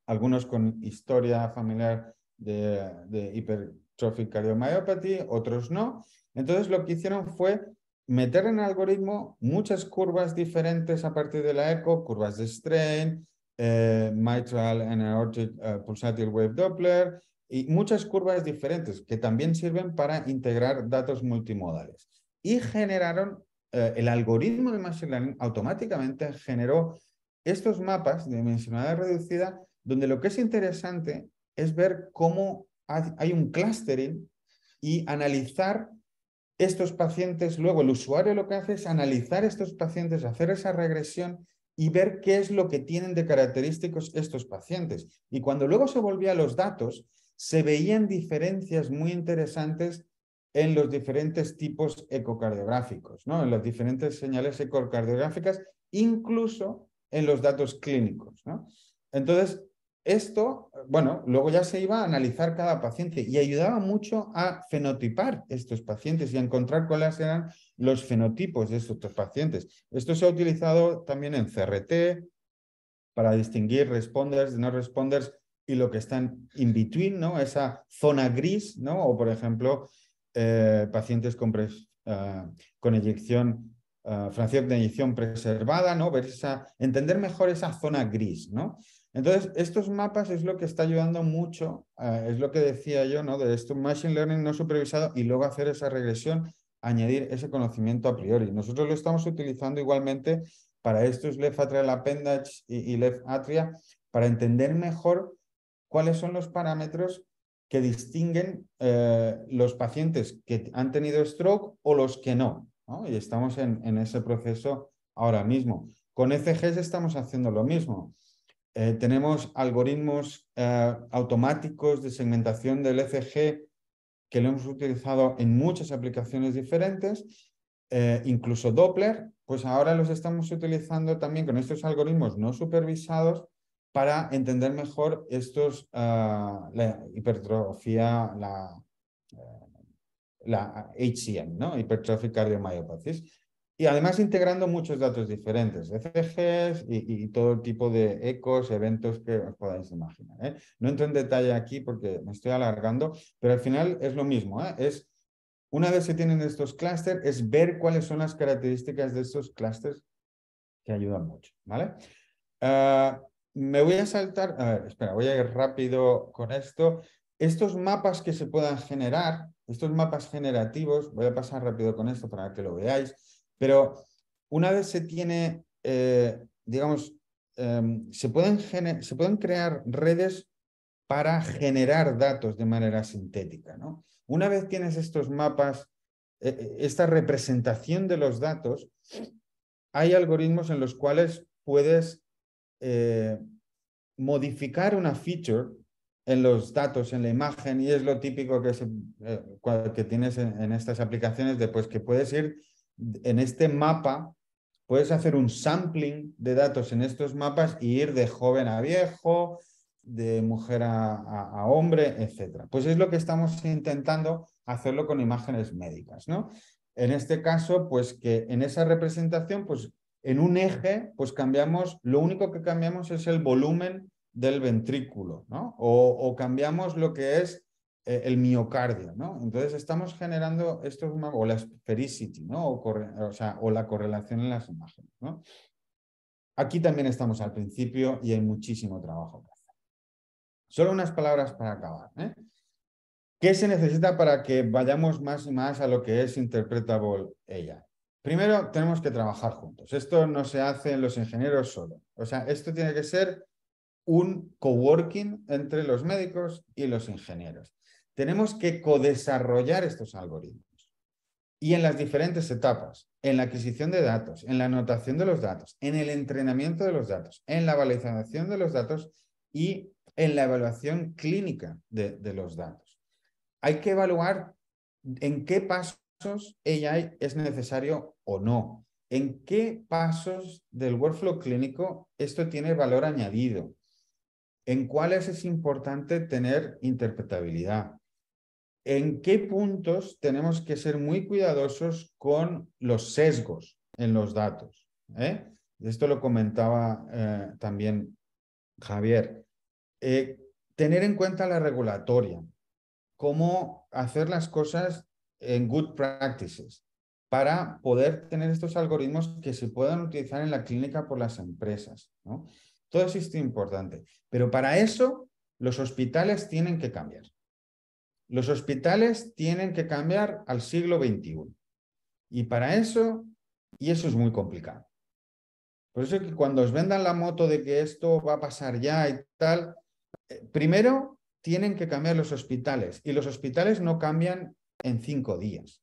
S4: Algunos con historia familiar de, de hipertrophic cardiomyopathy, otros no. Entonces, lo que hicieron fue meter en el algoritmo muchas curvas diferentes a partir de la ECO, curvas de strain, eh, mitral and aortic eh, pulsatile wave Doppler y muchas curvas diferentes que también sirven para integrar datos multimodales. Y generaron, eh, el algoritmo de Machine Learning automáticamente generó estos mapas de dimensionalidad reducida, donde lo que es interesante es ver cómo hay un clustering y analizar estos pacientes, luego el usuario lo que hace es analizar estos pacientes, hacer esa regresión y ver qué es lo que tienen de característicos estos pacientes. Y cuando luego se volvía a los datos, se veían diferencias muy interesantes en los diferentes tipos ecocardiográficos, ¿no? en las diferentes señales ecocardiográficas, incluso en los datos clínicos. ¿no? Entonces, esto, bueno, luego ya se iba a analizar cada paciente y ayudaba mucho a fenotipar estos pacientes y a encontrar cuáles eran los fenotipos de estos pacientes. Esto se ha utilizado también en CRT para distinguir responders de no responders y lo que están in between, ¿no? Esa zona gris, ¿no? O por ejemplo, eh, pacientes con, ah, con eyección, ah, fracción de eyección preservada, ¿no? Ver entender mejor esa zona gris, ¿no? Entonces, estos mapas es lo que está ayudando mucho, eh, es lo que decía yo, ¿no? De esto, machine learning no supervisado y luego hacer esa regresión, añadir ese conocimiento a priori. Nosotros lo estamos utilizando igualmente para estos left atrial appendage y, left atria, para entender mejor cuáles son los parámetros que distinguen eh, los pacientes que han tenido stroke o los que no. Y estamos en, en ese proceso ahora mismo. Con ECGs estamos haciendo lo mismo. Eh, tenemos algoritmos eh, automáticos de segmentación del ECG que lo hemos utilizado en muchas aplicaciones diferentes, eh, incluso Doppler, pues ahora los estamos utilizando también con estos algoritmos no supervisados para entender mejor estos, la hipertrofia, la, HCM, ¿no? hipertrófica cardiomyopathies. Y además integrando muchos datos diferentes, ECGs y, todo tipo de ecos, eventos que os podáis imaginar. ¿eh? No entro en detalle aquí porque me estoy alargando, pero al final es lo mismo. ¿eh? Es, una vez se tienen estos clústeres, es ver cuáles son las características de estos clústeres que ayudan mucho. ¿vale? Ah, me voy a saltar, espera, voy a ir rápido con esto. Estos mapas que se puedan generar, estos mapas generativos, voy a pasar rápido con esto para que lo veáis pero una vez se tiene, eh, digamos, em, se, pueden se pueden crear redes para generar datos de manera sintética. ¿no? Una vez tienes estos mapas, e, e, esta representación de los datos, hay algoritmos en los cuales puedes eh, modificar una feature en los datos, en la imagen, y es lo típico que, eh, que tienes en, estas aplicaciones, después que puedes ir en este mapa, puedes hacer un sampling de datos en estos mapas y ir de joven a viejo, de mujer a, hombre, etc. Pues es lo que estamos intentando hacerlo con imágenes médicas, ¿no? En este caso, pues que en esa representación, pues en un eje, pues cambiamos, lo único que cambiamos es el volumen del ventrículo, ¿no? O, o cambiamos lo que es eh, el miocardio, ¿no? Entonces estamos generando esto, o la sphericity, ¿no? O, sea, o la correlación en las imágenes, ¿no? Aquí también estamos al principio y hay muchísimo trabajo que hacer. Solo unas palabras para acabar. ¿eh? ¿Qué se necesita para que vayamos más y más a lo que es interpretable ella? Primero, tenemos que trabajar juntos. Esto no se hace en los ingenieros solo. O sea, esto tiene que ser un coworking entre los médicos y los ingenieros tenemos que codesarrollar estos algoritmos. Y en las diferentes etapas, en la adquisición de datos, en la anotación de los datos, en el entrenamiento de los datos, en la valorización de los datos y en la evaluación clínica de, de los datos. Hay que evaluar en qué pasos AI es necesario o no, en qué pasos del workflow clínico esto tiene valor añadido, en cuáles es importante tener interpretabilidad, en qué puntos tenemos que ser muy cuidadosos con los sesgos en los datos. ¿eh? Esto lo comentaba eh, también Javier. Eh, tener en cuenta la regulatoria, cómo hacer las cosas en good practices para poder tener estos algoritmos que se puedan utilizar en la clínica por las empresas. Todo esto es importante, pero para eso los hospitales tienen que cambiar. Los hospitales tienen que cambiar al siglo XXI. Y para eso, y eso es muy complicado. Por eso que cuando os vendan la moto de que esto va a pasar ya y tal, eh, primero tienen que cambiar los hospitales y los hospitales no cambian en cinco días.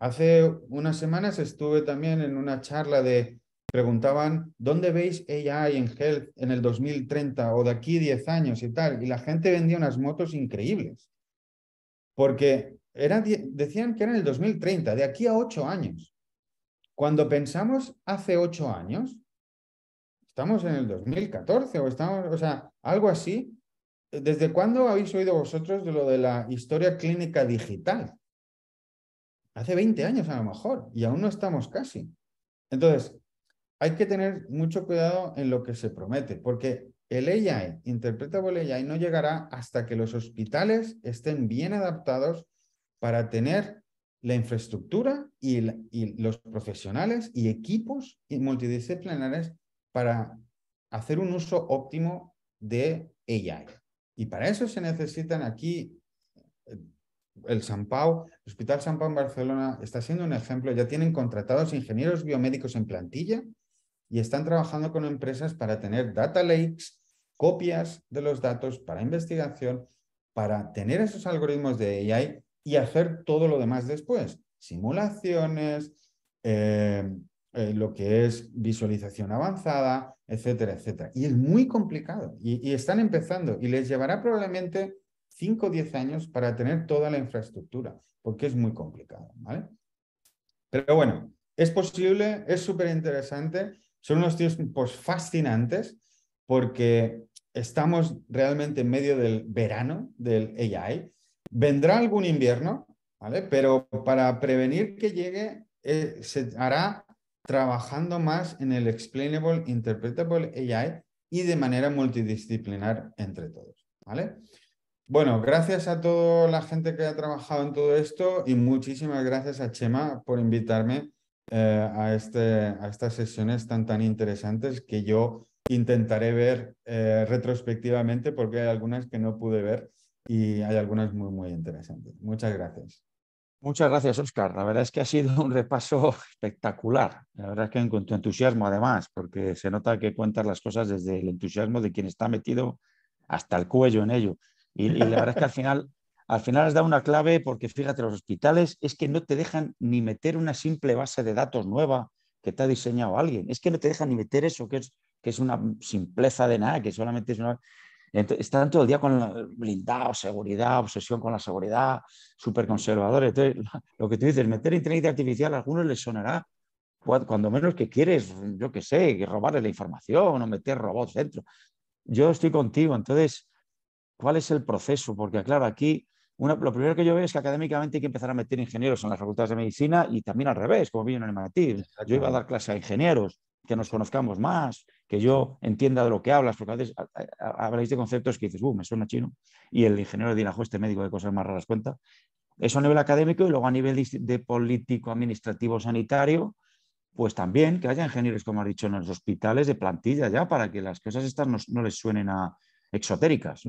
S4: Hace unas semanas estuve también en una charla de, preguntaban, ¿dónde veis AI en Health en el 2030 o de aquí 10 años y tal? Y la gente vendía unas motos increíbles porque decían que era en el 2030, de aquí a ocho años. Cuando pensamos hace ocho años, estamos en el 2014 o estamos, o sea, algo así. ¿Desde cuándo habéis oído vosotros de lo de la historia clínica digital? Hace 20 años a lo mejor, y aún no estamos casi. Entonces, hay que tener mucho cuidado en lo que se promete, porque el AI, Interpretable AI, no llegará hasta que los hospitales estén bien adaptados para tener la infraestructura y, los profesionales y equipos multidisciplinares para hacer un uso óptimo de AI. Y para eso se necesitan aquí eh, el San Pau, el Hospital San Pau en Barcelona está siendo un ejemplo, ya tienen contratados ingenieros biomédicos en plantilla y están trabajando con empresas para tener data lakes copias de los datos para investigación, para tener esos algoritmos de AI y hacer todo lo demás después. Simulaciones, eh, eh, lo que es visualización avanzada, etcétera, etcétera. Y es muy complicado y, están empezando y les llevará probablemente 5 o 10 años para tener toda la infraestructura, porque es muy complicado, ¿vale? Pero bueno, es posible, es súper interesante, son unos tiempos pues, fascinantes porque estamos realmente en medio del verano del AI. Vendrá algún invierno, ¿vale? Pero para prevenir que llegue, eh, se hará trabajando más en el explainable, interpretable AI y de manera multidisciplinar entre todos, ¿vale? Bueno, gracias a toda la gente que ha trabajado en todo esto y muchísimas gracias a Chema por invitarme eh, a, este, a estas sesiones tan, tan interesantes que yo intentaré ver eh, retrospectivamente porque hay algunas que no pude ver y hay algunas muy, muy interesantes. Muchas gracias.
S1: Muchas gracias, Oscar. La verdad es que ha sido un repaso espectacular. La verdad es que con tu entusiasmo, además, porque se nota que cuentas las cosas desde el entusiasmo de quien está metido hasta el cuello en ello. Y, la verdad es que al final, al final has dado una clave porque fíjate, los hospitales es que no te dejan ni meter una simple base de datos nueva que te ha diseñado alguien. Es que no te dejan ni meter eso, que es que es una simpleza de nada, que solamente es una... están todo el día con blindado, seguridad, obsesión con la seguridad, súper conservadores. Entonces, lo que tú dices, meter inteligencia artificial a algunos les sonará cuando menos que quieres, yo qué sé, robarles la información o meter robots dentro. Yo estoy contigo, entonces, ¿cuál es el proceso? Porque, claro, aquí lo primero que yo veo es que académicamente hay que empezar a meter ingenieros en las facultades de medicina y también al revés, como vino en el MIT. Yo iba a dar clase a ingenieros, que nos conozcamos más, que yo entienda de lo que hablas, porque a veces habláis de conceptos que dices, uh, me suena chino, y el ingeniero dirá, este médico de cosas más raras cuenta. Eso a nivel académico y luego a nivel de, político, administrativo, sanitario, pues también que haya ingenieros, como has dicho, en los hospitales de plantilla ya, para que las cosas estas no, les suenen a exotéricas.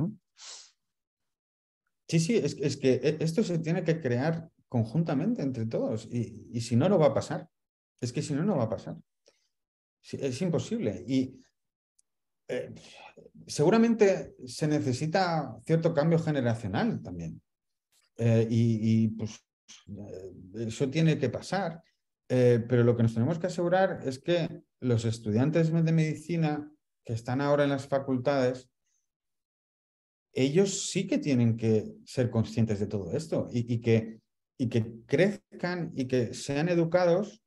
S4: Sí, sí, es, que e, esto se tiene que crear
S1: conjuntamente entre todos y, y si
S4: no, no va a pasar. Es que si no, no va a pasar. Es imposible. Y eh, seguramente se necesita cierto cambio generacional también. Eh, y, pues, eh, eso tiene que pasar. pero lo que nos tenemos que asegurar es que los estudiantes de medicina que están ahora en las facultades, ellos sí que tienen que ser conscientes de todo esto y que, y que crezcan y que sean educados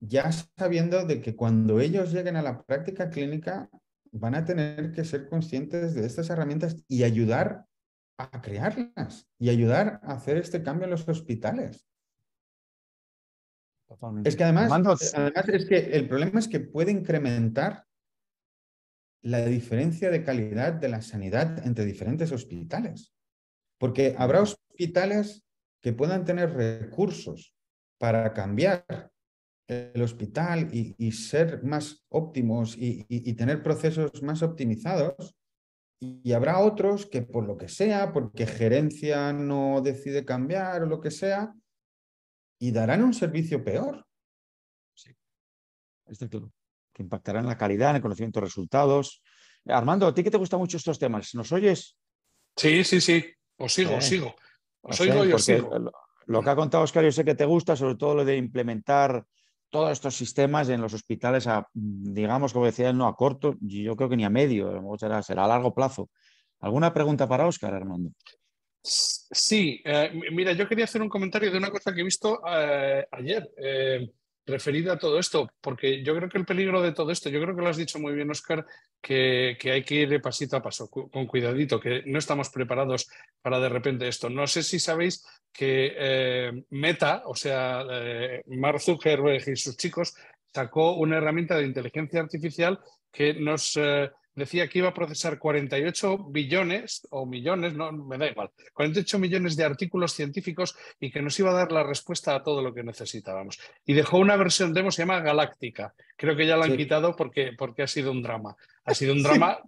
S4: ya sabiendo de que cuando ellos lleguen a la práctica clínica van a tener que ser conscientes de estas herramientas y ayudar a crearlas y ayudar a hacer este cambio en los hospitales. Es que eh, además, es que el problema es que puede incrementar la diferencia de calidad de la sanidad entre diferentes hospitales. Porque habrá hospitales que puedan tener recursos para cambiar el hospital y, ser más óptimos y, tener procesos más optimizados. Y habrá otros que por lo que sea, porque gerencia no decide cambiar o lo que sea, y darán un servicio
S1: peor. Sí, está claro. Que impactará en la calidad, en el conocimiento de resultados. Armando, a ti que te gustan mucho estos temas, ¿nos oyes?
S3: Sí, sí, sí. Os sigo, os eh, sigo. Os oigo y sigo.
S1: Lo, lo que ha contado Oscar, yo sé que te gusta, sobre todo lo de implementar todos estos sistemas en los hospitales, a, digamos, como decía no a corto, yo creo que ni a medio, será, a largo plazo. ¿Alguna pregunta para Oscar Armando?
S3: Sí, eh, mira, yo quería hacer un comentario de una cosa que he visto eh, ayer. Eh, referida a todo esto, porque yo creo que el peligro de todo esto, yo creo que lo has dicho muy bien, Oscar, que, hay que ir de pasito a paso, con cuidadito, que no estamos preparados para de repente esto. No sé si sabéis que eh, Meta, o sea, eh, Mark y sus chicos, sacó una herramienta de inteligencia artificial que nos... Eh, decía que iba a procesar 48 billones o millones, no, me da igual, 48 millones de artículos científicos y que nos iba a dar la respuesta a todo lo que necesitábamos. Y dejó una versión demo, se llama Galáctica. Creo que ya la han quitado porque, porque ha sido un drama. Ha sido un drama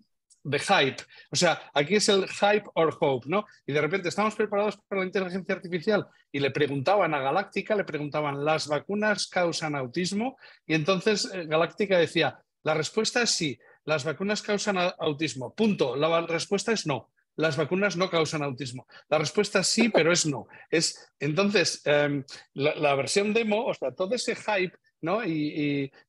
S3: de hype. O sea, aquí es el hype or hope, ¿no? Y de repente estamos preparados para la inteligencia artificial y le preguntaban a Galáctica, le preguntaban, ¿las vacunas causan autismo? Y entonces eh, Galáctica decía, la respuesta es sí, las vacunas causan autismo. Punto. La respuesta es no. Las vacunas no causan autismo. La respuesta sí, pero es no. Es, entonces, em, la, versión demo, o sea, todo ese hype ¿no?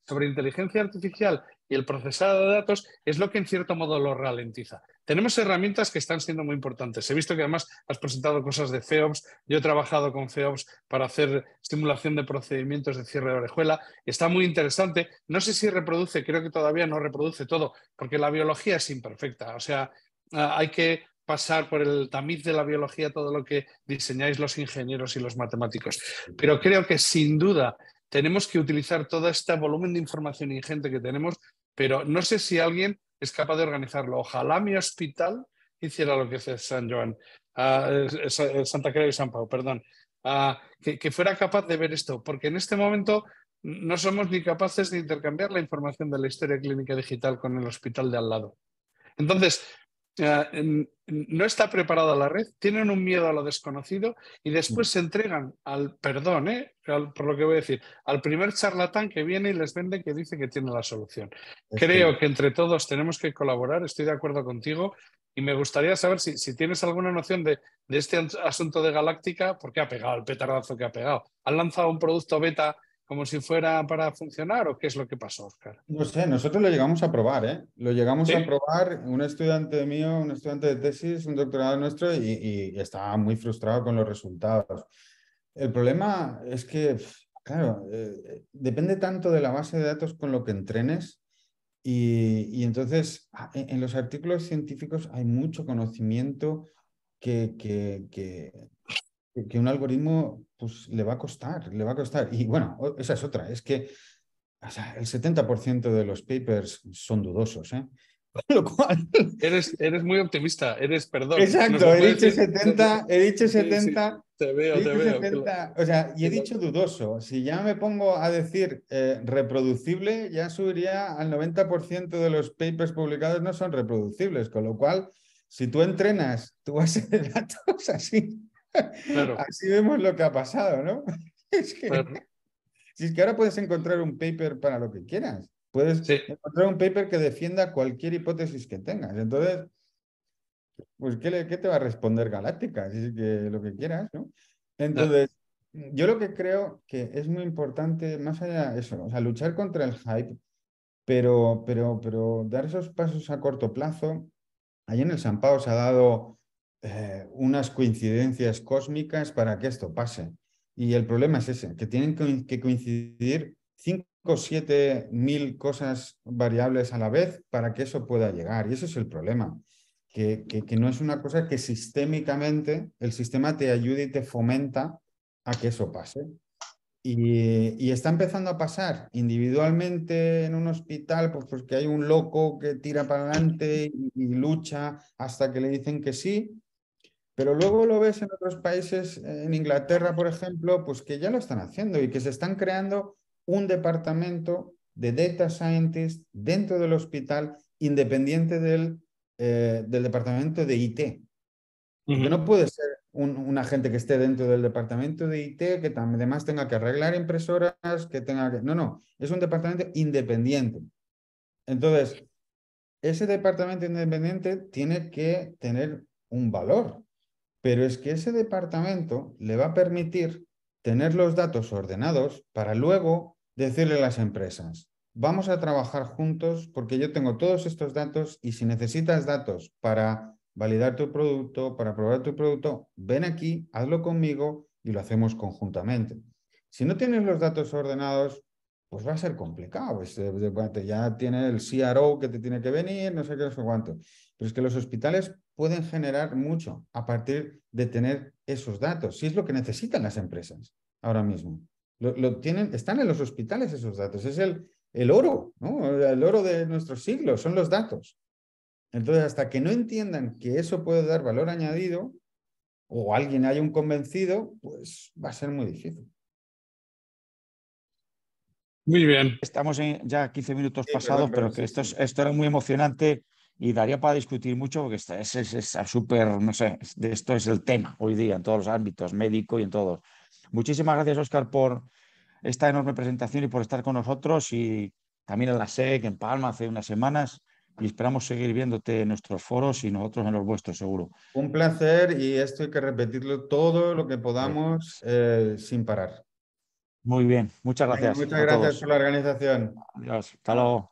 S3: sobre inteligencia artificial y el procesado de datos es lo que en cierto modo lo ralentiza. Tenemos herramientas que están siendo muy importantes. He visto que además has presentado cosas de FEOPS. Yo he trabajado con FEOPS para hacer simulación de procedimientos de cierre de orejuela. Está muy interesante. No sé si reproduce, creo que todavía no reproduce todo, porque la biología es imperfecta. O sea, hay que pasar por el tamiz de la biología todo lo que diseñáis los ingenieros y los matemáticos. Pero creo que sin duda tenemos que utilizar todo este volumen de información ingente que tenemos pero no sé si alguien es capaz de organizarlo. Ojalá mi hospital hiciera lo que hace San Joan, ah, Santa Clara y San Pau, perdón, ah, que, fuera capaz de ver esto, porque en este momento no somos ni capaces de intercambiar la información de la historia clínica digital con el hospital de al lado. Entonces, eh, no está preparada la red, tienen un miedo a lo desconocido y después mm. se entregan al, perdón, eh, por lo que voy a decir, al primer charlatán que viene y les vende que dice que tiene la solución. Creo que... entre todos tenemos que colaborar, estoy de acuerdo contigo y me gustaría saber si, tienes alguna noción de, de, este asunto de Galáctica, porque ha pegado el petardazo que ha pegado. Han lanzado un producto beta como si fuera para funcionar o qué es lo que pasó, Oscar?
S4: No sé, nosotros lo llegamos a probar, ¿eh? Lo llegamos a probar un estudiante mío, un estudiante de tesis, un doctorado nuestro y, estaba muy frustrado con los resultados. El problema es que, claro, eh, depende tanto de la base de datos con lo que entrenes y, entonces ah, en, los artículos científicos hay mucho conocimiento que, que que un algoritmo pues, le va a costar, le va a costar. Y bueno, esa es otra, es que o sea, el 70% de los papers son dudosos, ¿eh? Lo
S3: cual... Eres, eres muy optimista, eres, perdón. Exacto, he, dicho 70,
S4: he dicho 70,
S3: Te veo, te veo,
S4: O sea, y he dicho dudoso. Si ya me pongo a decir eh, reproducible, ya subiría al 90% de los papers publicados no son reproducibles, con lo cual, si tú entrenas tu base de datos así, Así vemos lo que ha pasado, ¿no? Es que, Si que ahora puedes encontrar un paper para lo que quieras. Puedes encontrar un paper que defienda cualquier hipótesis que tengas. Entonces, pues, ¿qué, te va a responder Galáctica? Si que lo que quieras, ¿no? Entonces, yo lo que creo que es muy importante, más allá de eso, o sea, luchar contra el hype, pero, pero, pero dar esos pasos a corto plazo. ahí en el San se ha dado eh, unas coincidencias cósmicas para que esto pase. Y el problema es ese, que tienen que, coincidir 5 o 7 mil cosas variables a la vez para que eso pueda llegar. Y eso es el problema, que, que, no es una cosa que sistémicamente el sistema te ayude y te fomenta a que eso pase. Y, está empezando a pasar individualmente en un hospital, pues porque hay un loco que tira para adelante y, lucha hasta que le dicen que sí, pero luego lo ves en otros países, en Inglaterra, por ejemplo, pues que ya lo están haciendo y que se están creando un departamento de data scientists dentro del hospital, independiente del, eh, del departamento de IT. Que no puede ser un, un, agente que esté dentro del departamento de IT, que además tenga que arreglar impresoras, que tenga que... No, no, es un departamento independiente. Entonces, ese departamento independiente tiene que tener un valor pero es que ese departamento le va a permitir tener los datos ordenados para luego decirle a las empresas, vamos a trabajar juntos porque yo tengo todos estos datos y si necesitas datos para validar tu producto, para probar tu producto, ven aquí, hazlo conmigo y lo hacemos conjuntamente. Si no tienes los datos ordenados, pues va a ser complicado. Eh, ya tiene el CRO que te tiene que venir, no sé qué, no sé cuánto. Pero es que los hospitales pueden generar mucho a partir de tener esos datos, si es lo que necesitan las empresas ahora mismo. Lo, tienen, están en los hospitales esos datos, es el, el oro, el oro de nuestro siglo son los datos. Entonces, hasta que no entiendan que eso puede dar valor añadido o alguien haya un convencido, pues va a ser muy difícil.
S1: Muy bien. Estamos ya 15 minutos pasados, pero, que esto, esto era muy emocionante y daría para discutir mucho porque está, es súper, no sé, de esto es el tema hoy día en todos los ámbitos, médico y en todos. Muchísimas gracias, Oscar, por esta enorme presentación y por estar con nosotros y también en la SEC, en Palma, hace unas semanas. Y esperamos seguir viéndote en nuestros foros y nosotros en los vuestros, seguro.
S4: Un placer y esto hay que repetirlo todo lo que podamos
S1: eh, sin parar. Muy bien, muchas
S4: gracias. muchas gracias por la organización.
S1: Adiós, hasta luego.